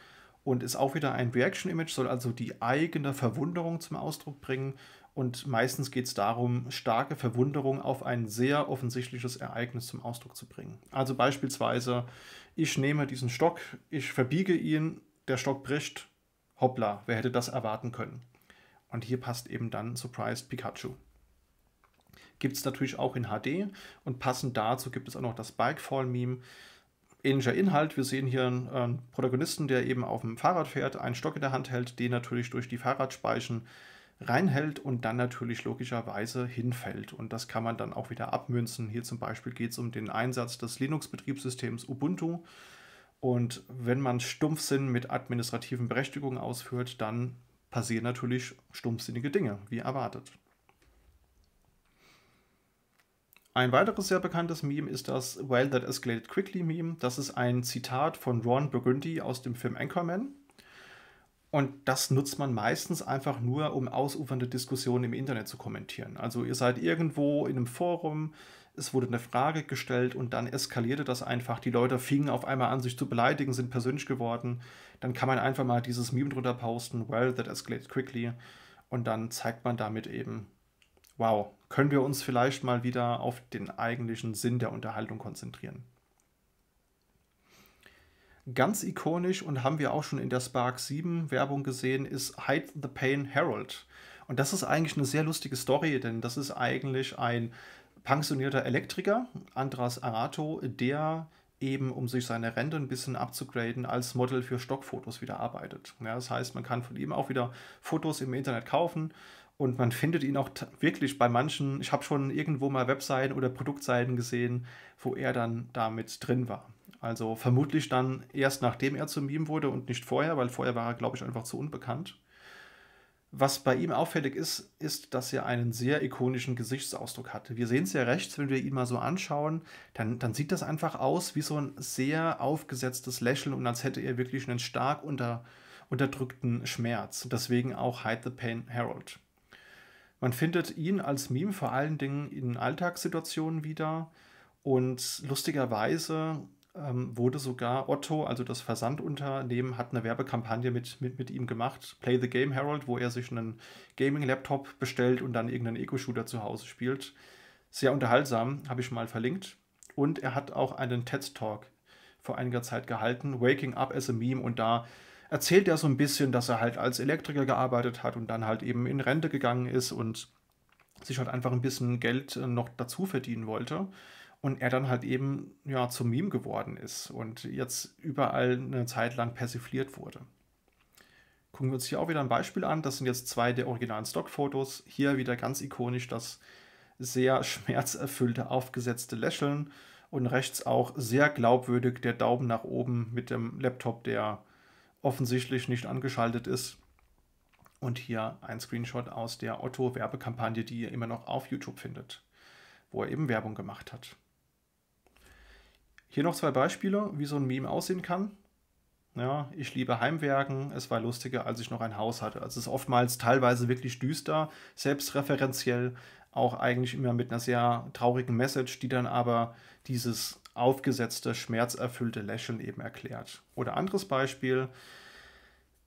S1: und ist auch wieder ein Reaction-Image, soll also die eigene Verwunderung zum Ausdruck bringen. Und meistens geht es darum, starke Verwunderung auf ein sehr offensichtliches Ereignis zum Ausdruck zu bringen. Also beispielsweise, ich nehme diesen Stock, ich verbiege ihn, der Stock bricht, hoppla, wer hätte das erwarten können? Und hier passt eben dann Surprised Pikachu. Gibt es natürlich auch in HD und passend dazu gibt es auch noch das Bikefall-Meme. Ähnlicher Inhalt. Wir sehen hier einen äh, Protagonisten, der eben auf dem Fahrrad fährt, einen Stock in der Hand hält, den natürlich durch die Fahrradspeichen reinhält und dann natürlich logischerweise hinfällt. Und das kann man dann auch wieder abmünzen. Hier zum Beispiel geht es um den Einsatz des Linux-Betriebssystems Ubuntu. Und wenn man Stumpfsinn mit administrativen Berechtigungen ausführt, dann passieren natürlich stumpfsinnige Dinge, wie erwartet. Ein weiteres sehr bekanntes Meme ist das Well, that escalated quickly Meme. Das ist ein Zitat von Ron Burgundy aus dem Film Anchorman. Und das nutzt man meistens einfach nur, um ausufernde Diskussionen im Internet zu kommentieren. Also ihr seid irgendwo in einem Forum, es wurde eine Frage gestellt und dann eskalierte das einfach. Die Leute fingen auf einmal an, sich zu beleidigen, sind persönlich geworden. Dann kann man einfach mal dieses Meme drunter posten, well, that escalated quickly. Und dann zeigt man damit eben, wow, können wir uns vielleicht mal wieder auf den eigentlichen Sinn der Unterhaltung konzentrieren. Ganz ikonisch und haben wir auch schon in der Spark 7 Werbung gesehen, ist Hide the Pain Herald. Und das ist eigentlich eine sehr lustige Story, denn das ist eigentlich ein pensionierter Elektriker, Andras Arato, der eben, um sich seine Rente ein bisschen abzugraden, als Model für Stockfotos wieder arbeitet. Ja, das heißt, man kann von ihm auch wieder Fotos im Internet kaufen und man findet ihn auch wirklich bei manchen. Ich habe schon irgendwo mal Webseiten oder Produktseiten gesehen, wo er dann damit drin war. Also vermutlich dann erst nachdem er zum Meme wurde und nicht vorher, weil vorher war er, glaube ich, einfach zu unbekannt. Was bei ihm auffällig ist, ist, dass er einen sehr ikonischen Gesichtsausdruck hatte. Wir sehen es ja rechts, wenn wir ihn mal so anschauen, dann, dann sieht das einfach aus wie so ein sehr aufgesetztes Lächeln und als hätte er wirklich einen stark unter, unterdrückten Schmerz. Deswegen auch Hide the Pain Herald. Man findet ihn als Meme vor allen Dingen in Alltagssituationen wieder und lustigerweise ähm, wurde sogar Otto, also das Versandunternehmen, hat eine Werbekampagne mit, mit, mit ihm gemacht, Play the Game Herald, wo er sich einen Gaming-Laptop bestellt und dann irgendeinen Eco-Shooter zu Hause spielt. Sehr unterhaltsam, habe ich mal verlinkt. Und er hat auch einen TED-Talk vor einiger Zeit gehalten, Waking Up as a Meme, und da erzählt er so ein bisschen, dass er halt als Elektriker gearbeitet hat und dann halt eben in Rente gegangen ist und sich halt einfach ein bisschen Geld äh, noch dazu verdienen wollte. Und er dann halt eben ja zum Meme geworden ist und jetzt überall eine Zeit lang persifliert wurde. Gucken wir uns hier auch wieder ein Beispiel an. Das sind jetzt zwei der originalen Stockfotos. Hier wieder ganz ikonisch das sehr schmerzerfüllte, aufgesetzte Lächeln und rechts auch sehr glaubwürdig der Daumen nach oben mit dem Laptop, der offensichtlich nicht angeschaltet ist. Und hier ein Screenshot aus der Otto-Werbekampagne, die ihr immer noch auf YouTube findet, wo er eben Werbung gemacht hat. Hier noch zwei Beispiele, wie so ein Meme aussehen kann. Ja, ich liebe Heimwerken, es war lustiger, als ich noch ein Haus hatte. Also es ist oftmals teilweise wirklich düster, selbstreferenziell, auch eigentlich immer mit einer sehr traurigen Message, die dann aber dieses aufgesetzte, schmerzerfüllte Lächeln eben erklärt. Oder anderes Beispiel,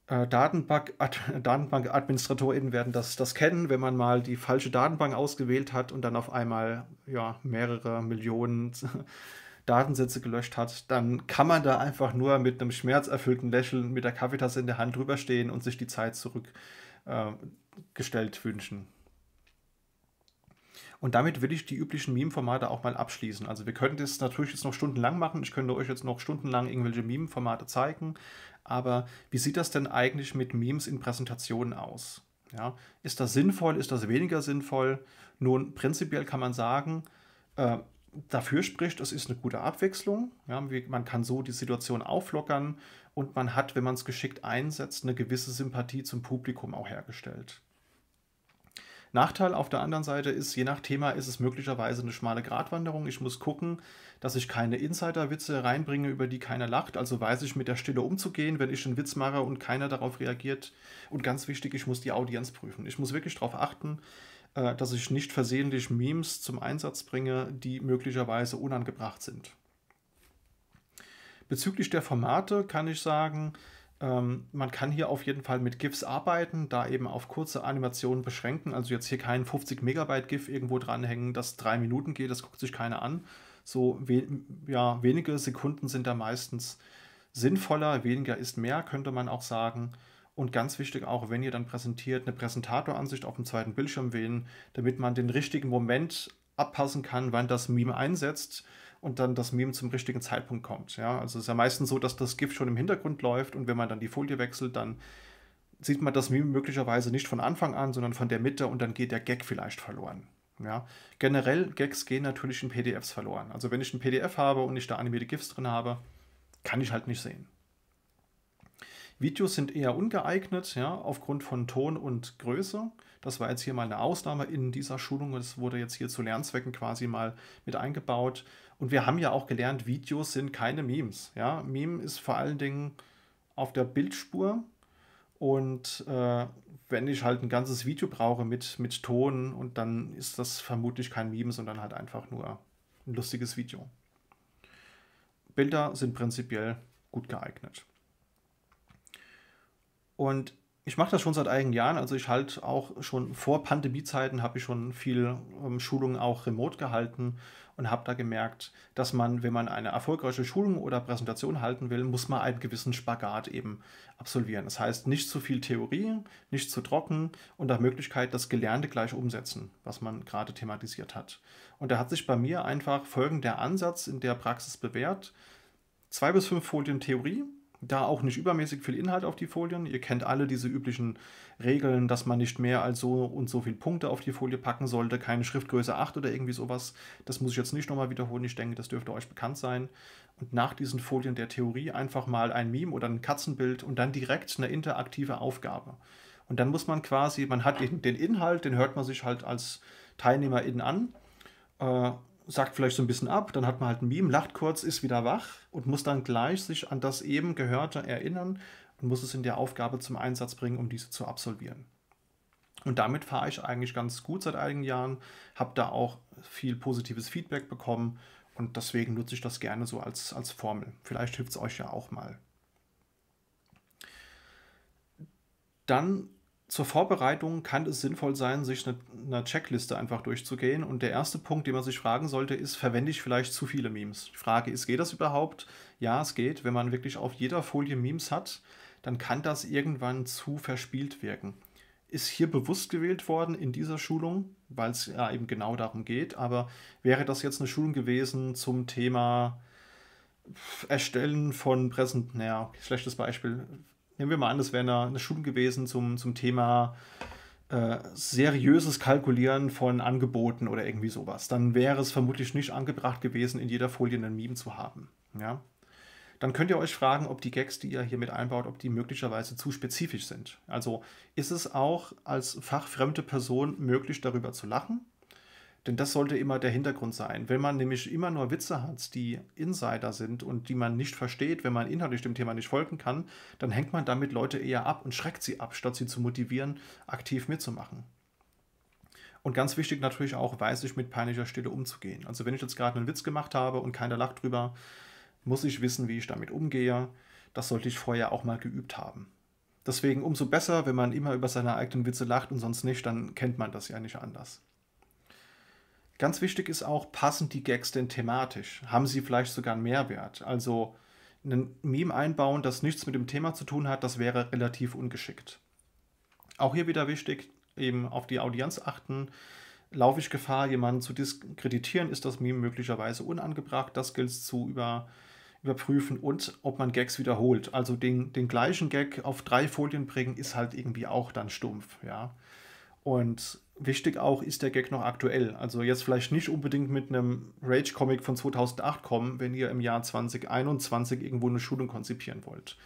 S1: äh, Datenbank, Ad, Datenbankadministratorinnen werden das, das kennen, wenn man mal die falsche Datenbank ausgewählt hat und dann auf einmal ja, mehrere Millionen Datensätze gelöscht hat, dann kann man da einfach nur mit einem schmerzerfüllten Lächeln mit der Kaffeetasse in der Hand drüberstehen und sich die Zeit zurückgestellt äh, wünschen. Und damit will ich die üblichen Meme-Formate auch mal abschließen. Also wir könnten das natürlich jetzt noch stundenlang machen. Ich könnte euch jetzt noch stundenlang irgendwelche Meme-Formate zeigen. Aber wie sieht das denn eigentlich mit Memes in Präsentationen aus? Ja, ist das sinnvoll? Ist das weniger sinnvoll? Nun, prinzipiell kann man sagen, äh, dafür spricht, es ist eine gute Abwechslung. Ja, man kann so die Situation auflockern und man hat, wenn man es geschickt einsetzt, eine gewisse Sympathie zum Publikum auch hergestellt. Nachteil auf der anderen Seite ist, je nach Thema ist es möglicherweise eine schmale Gratwanderung. Ich muss gucken, dass ich keine Insider-Witze reinbringe, über die keiner lacht. Also weiß ich mit der Stille umzugehen, wenn ich einen Witz mache und keiner darauf reagiert. Und ganz wichtig, ich muss die Audienz prüfen. Ich muss wirklich darauf achten, äh, dass ich nicht versehentlich Memes zum Einsatz bringe, die möglicherweise unangebracht sind. Bezüglich der Formate kann ich sagen, ähm, man kann hier auf jeden Fall mit GIFs arbeiten, da eben auf kurze Animationen beschränken. Also jetzt hier kein 50 Megabyte GIF irgendwo dranhängen, das drei Minuten geht, das guckt sich keiner an. So we ja, wenige Sekunden sind da meistens sinnvoller, weniger ist mehr, könnte man auch sagen. Und ganz wichtig auch, wenn ihr dann präsentiert, eine Präsentatoransicht auf dem zweiten Bildschirm wählen, damit man den richtigen Moment abpassen kann, wann das Meme einsetzt und dann das Meme zum richtigen Zeitpunkt kommt. Ja? Also es ist ja meistens so, dass das GIF schon im Hintergrund läuft und wenn man dann die Folie wechselt, dann sieht man das Meme möglicherweise nicht von Anfang an, sondern von der Mitte und dann geht der Gag vielleicht verloren. Ja? Generell, Gags gehen natürlich in PDFs verloren. Also wenn ich ein PDF habe und ich da animierte GIFs drin habe, kann ich halt nicht sehen. Videos sind eher ungeeignet, ja, aufgrund von Ton und Größe. Das war jetzt hier mal eine Ausnahme in dieser Schulung. Das wurde jetzt hier zu Lernzwecken quasi mal mit eingebaut. Und wir haben ja auch gelernt, Videos sind keine Memes. Ja? Meme ist vor allen Dingen auf der Bildspur. Und äh, wenn ich halt ein ganzes Video brauche mit, mit Ton, und dann ist das vermutlich kein Meme, sondern halt einfach nur ein lustiges Video. Bilder sind prinzipiell gut geeignet. Und ich mache das schon seit einigen Jahren. Also ich halte auch schon vor Pandemiezeiten habe ich schon viel ähm, Schulungen auch remote gehalten und habe da gemerkt, dass man, wenn man eine erfolgreiche Schulung oder Präsentation halten will, muss man einen gewissen Spagat eben absolvieren. Das heißt, nicht zu viel Theorie, nicht zu trocken und nach Möglichkeit das Gelernte gleich umsetzen, was man gerade thematisiert hat. Und da hat sich bei mir einfach folgender Ansatz in der Praxis bewährt. Zwei bis fünf Folien Theorie, da auch nicht übermäßig viel Inhalt auf die Folien. Ihr kennt alle diese üblichen Regeln, dass man nicht mehr als so und so viele Punkte auf die Folie packen sollte, keine Schriftgröße 8 oder irgendwie sowas. Das muss ich jetzt nicht nochmal wiederholen, ich denke, das dürfte euch bekannt sein. Und nach diesen Folien der Theorie einfach mal ein Meme oder ein Katzenbild und dann direkt eine interaktive Aufgabe. Und dann muss man quasi, man hat den, Inhalt, den hört man sich halt als TeilnehmerInnen an. Äh, sagt vielleicht so ein bisschen ab, dann hat man halt ein Meme, lacht kurz, ist wieder wach und muss dann gleich sich an das eben Gehörte erinnern und muss es in der Aufgabe zum Einsatz bringen, um diese zu absolvieren. Und damit fahre ich eigentlich ganz gut seit einigen Jahren, habe da auch viel positives Feedback bekommen und deswegen nutze ich das gerne so als, als Formel. Vielleicht hilft es euch ja auch mal. Dann zur Vorbereitung kann es sinnvoll sein, sich eine, eine, Checkliste einfach durchzugehen. Und der erste Punkt, den man sich fragen sollte, ist, verwende ich vielleicht zu viele Memes? Die Frage ist, geht das überhaupt? Ja, es geht. Wenn man wirklich auf jeder Folie Memes hat, dann kann das irgendwann zu verspielt wirken. Ist hier bewusst gewählt worden in dieser Schulung, weil es ja eben genau darum geht. Aber wäre das jetzt eine Schulung gewesen zum Thema Erstellen von Präsent, naja, schlechtes Beispiel, nehmen wir mal an, das wäre eine, eine Schule gewesen zum, zum Thema äh, seriöses Kalkulieren von Angeboten oder irgendwie sowas. Dann wäre es vermutlich nicht angebracht gewesen, in jeder Folie einen Meme zu haben. Ja? Dann könnt ihr euch fragen, ob die Gags, die ihr hier mit einbaut, ob die möglicherweise zu spezifisch sind. Also ist es auch als fachfremde Person möglich, darüber zu lachen? Denn das sollte immer der Hintergrund sein. Wenn man nämlich immer nur Witze hat, die Insider sind und die man nicht versteht, wenn man inhaltlich dem Thema nicht folgen kann, dann hängt man damit Leute eher ab und schreckt sie ab, statt sie zu motivieren, aktiv mitzumachen. Und ganz wichtig natürlich auch, weiß ich mit peinlicher Stille umzugehen. Also wenn ich jetzt gerade einen Witz gemacht habe und keiner lacht drüber, muss ich wissen, wie ich damit umgehe. Das sollte ich vorher auch mal geübt haben. Deswegen umso besser, wenn man immer über seine eigenen Witze lacht und sonst nicht, dann kennt man das ja nicht anders. Ganz wichtig ist auch, passen die Gags denn thematisch? Haben sie vielleicht sogar einen Mehrwert? Also ein Meme einbauen, das nichts mit dem Thema zu tun hat, das wäre relativ ungeschickt. Auch hier wieder wichtig, eben auf die Audienz achten. Laufe ich Gefahr, jemanden zu diskreditieren? Ist das Meme möglicherweise unangebracht? Das gilt es zu über, überprüfen und ob man Gags wiederholt. Also den, den gleichen Gag auf drei Folien bringen, ist halt irgendwie auch dann stumpf. Ja? Und wichtig auch, ist der Gag noch aktuell. Also jetzt vielleicht nicht unbedingt mit einem Rage-Comic von 2008 kommen, wenn ihr im Jahr 2021 irgendwo eine Schulung konzipieren wollt.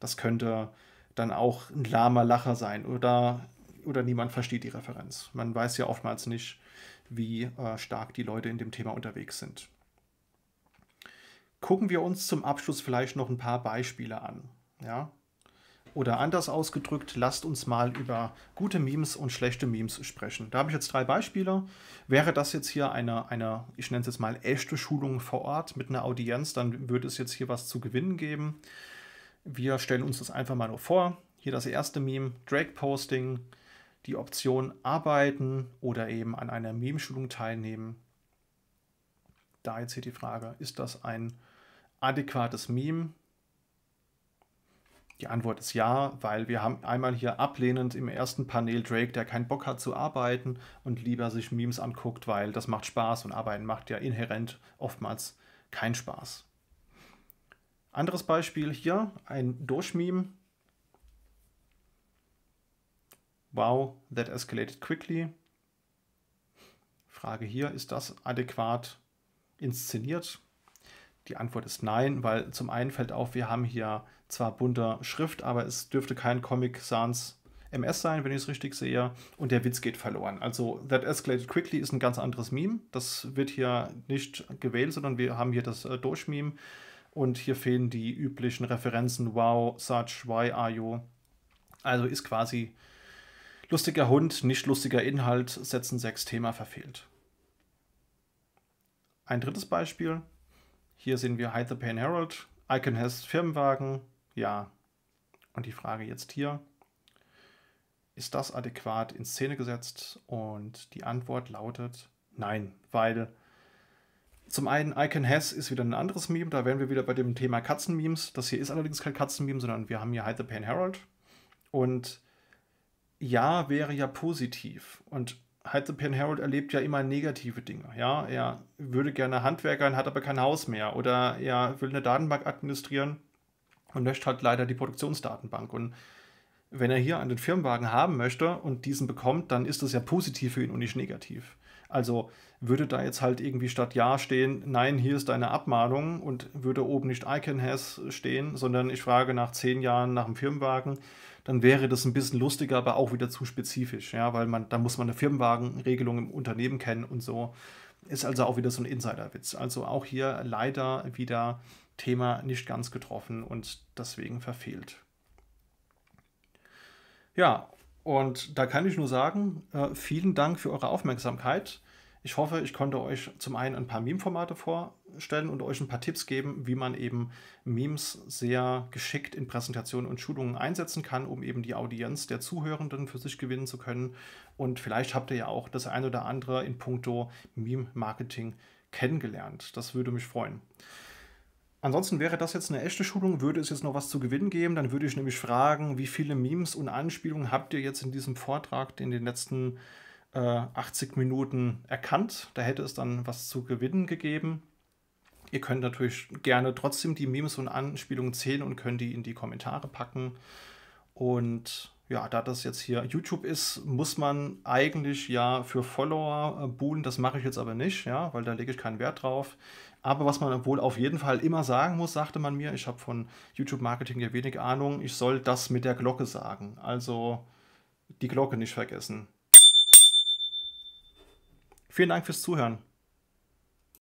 S1: Das könnte dann auch ein lahmer Lacher sein oder, oder niemand versteht die Referenz. Man weiß ja oftmals nicht, wie äh, stark die Leute in dem Thema unterwegs sind. Gucken wir uns zum Abschluss vielleicht noch ein paar Beispiele an. Ja? Oder anders ausgedrückt, lasst uns mal über gute Memes und schlechte Memes sprechen. Da habe ich jetzt drei Beispiele. Wäre das jetzt hier eine, eine ich nenne es jetzt mal echte Schulung vor Ort mit einer Audienz, dann würde es jetzt hier was zu gewinnen geben. Wir stellen uns das einfach mal nur vor. Hier das erste Meme, Drag-Posting, die Option arbeiten oder eben an einer Meme-Schulung teilnehmen. Da jetzt hier die Frage, ist das ein adäquates Meme? Die Antwort ist ja, weil wir haben einmal hier ablehnend im ersten Panel Drake, der keinen Bock hat zu arbeiten und lieber sich Memes anguckt, weil das macht Spaß und arbeiten macht ja inhärent oftmals keinen Spaß. Anderes Beispiel hier, ein Durchmeme. Wow, that escalated quickly. Frage hier, ist das adäquat inszeniert? Die Antwort ist nein, weil zum einen fällt auf, wir haben hier zwar bunter Schrift, aber es dürfte kein Comic Sans MS sein, wenn ich es richtig sehe, und der Witz geht verloren. Also That Escalated Quickly ist ein ganz anderes Meme. Das wird hier nicht gewählt, sondern wir haben hier das äh, Durchmeme und hier fehlen die üblichen Referenzen Wow, Such, Why are you? Also ist quasi lustiger Hund, nicht lustiger Inhalt, Setzen sechs Thema verfehlt. Ein drittes Beispiel, hier sehen wir Hide the Pain Herald. Icon has Firmenwagen. Ja. Und die Frage jetzt hier. Ist das adäquat in Szene gesetzt? Und die Antwort lautet nein, weil zum einen Icon has ist wieder ein anderes Meme. Da wären wir wieder bei dem Thema Katzenmemes. Das hier ist allerdings kein Katzenmeme, sondern wir haben hier Hide the Pain Herald. Und ja wäre ja positiv. Und Heizepian Harold erlebt ja immer negative Dinge. Ja, er würde gerne Handwerkern, hat aber kein Haus mehr. Oder er will eine Datenbank administrieren und löscht halt leider die Produktionsdatenbank. Und wenn er hier einen Firmenwagen haben möchte und diesen bekommt, dann ist das ja positiv für ihn und nicht negativ. Also würde da jetzt halt irgendwie statt Ja stehen, nein, hier ist deine Abmahnung und würde oben nicht I can has stehen, sondern ich frage nach zehn Jahren nach dem Firmenwagen, dann wäre das ein bisschen lustiger, aber auch wieder zu spezifisch, ja, weil man, da muss man eine Firmenwagenregelung im Unternehmen kennen und so. Ist also auch wieder so ein Insiderwitz. Also auch hier leider wieder Thema nicht ganz getroffen und deswegen verfehlt. Ja, und da kann ich nur sagen, äh, vielen Dank für eure Aufmerksamkeit. Ich hoffe, ich konnte euch zum einen ein paar Meme-Formate vor, stellen und euch ein paar Tipps geben, wie man eben Memes sehr geschickt in Präsentationen und Schulungen einsetzen kann, um eben die Audienz der Zuhörenden für sich gewinnen zu können. Und vielleicht habt ihr ja auch das eine oder andere in puncto Meme-Marketing kennengelernt. Das würde mich freuen. Ansonsten wäre das jetzt eine echte Schulung, würde es jetzt noch was zu gewinnen geben, dann würde ich nämlich fragen, wie viele Memes und Anspielungen habt ihr jetzt in diesem Vortrag in den letzten äh, 80 Minuten erkannt? Da hätte es dann was zu gewinnen gegeben. Ihr könnt natürlich gerne trotzdem die Memes und Anspielungen zählen und könnt die in die Kommentare packen. Und ja, da das jetzt hier YouTube ist, muss man eigentlich ja für Follower äh, buhlen. Das mache ich jetzt aber nicht, ja, weil da lege ich keinen Wert drauf. Aber was man wohl auf jeden Fall immer sagen muss, sagte man mir, ich habe von YouTube-Marketing ja wenig Ahnung, ich soll das mit der Glocke sagen. Also die Glocke nicht vergessen. Vielen Dank fürs Zuhören.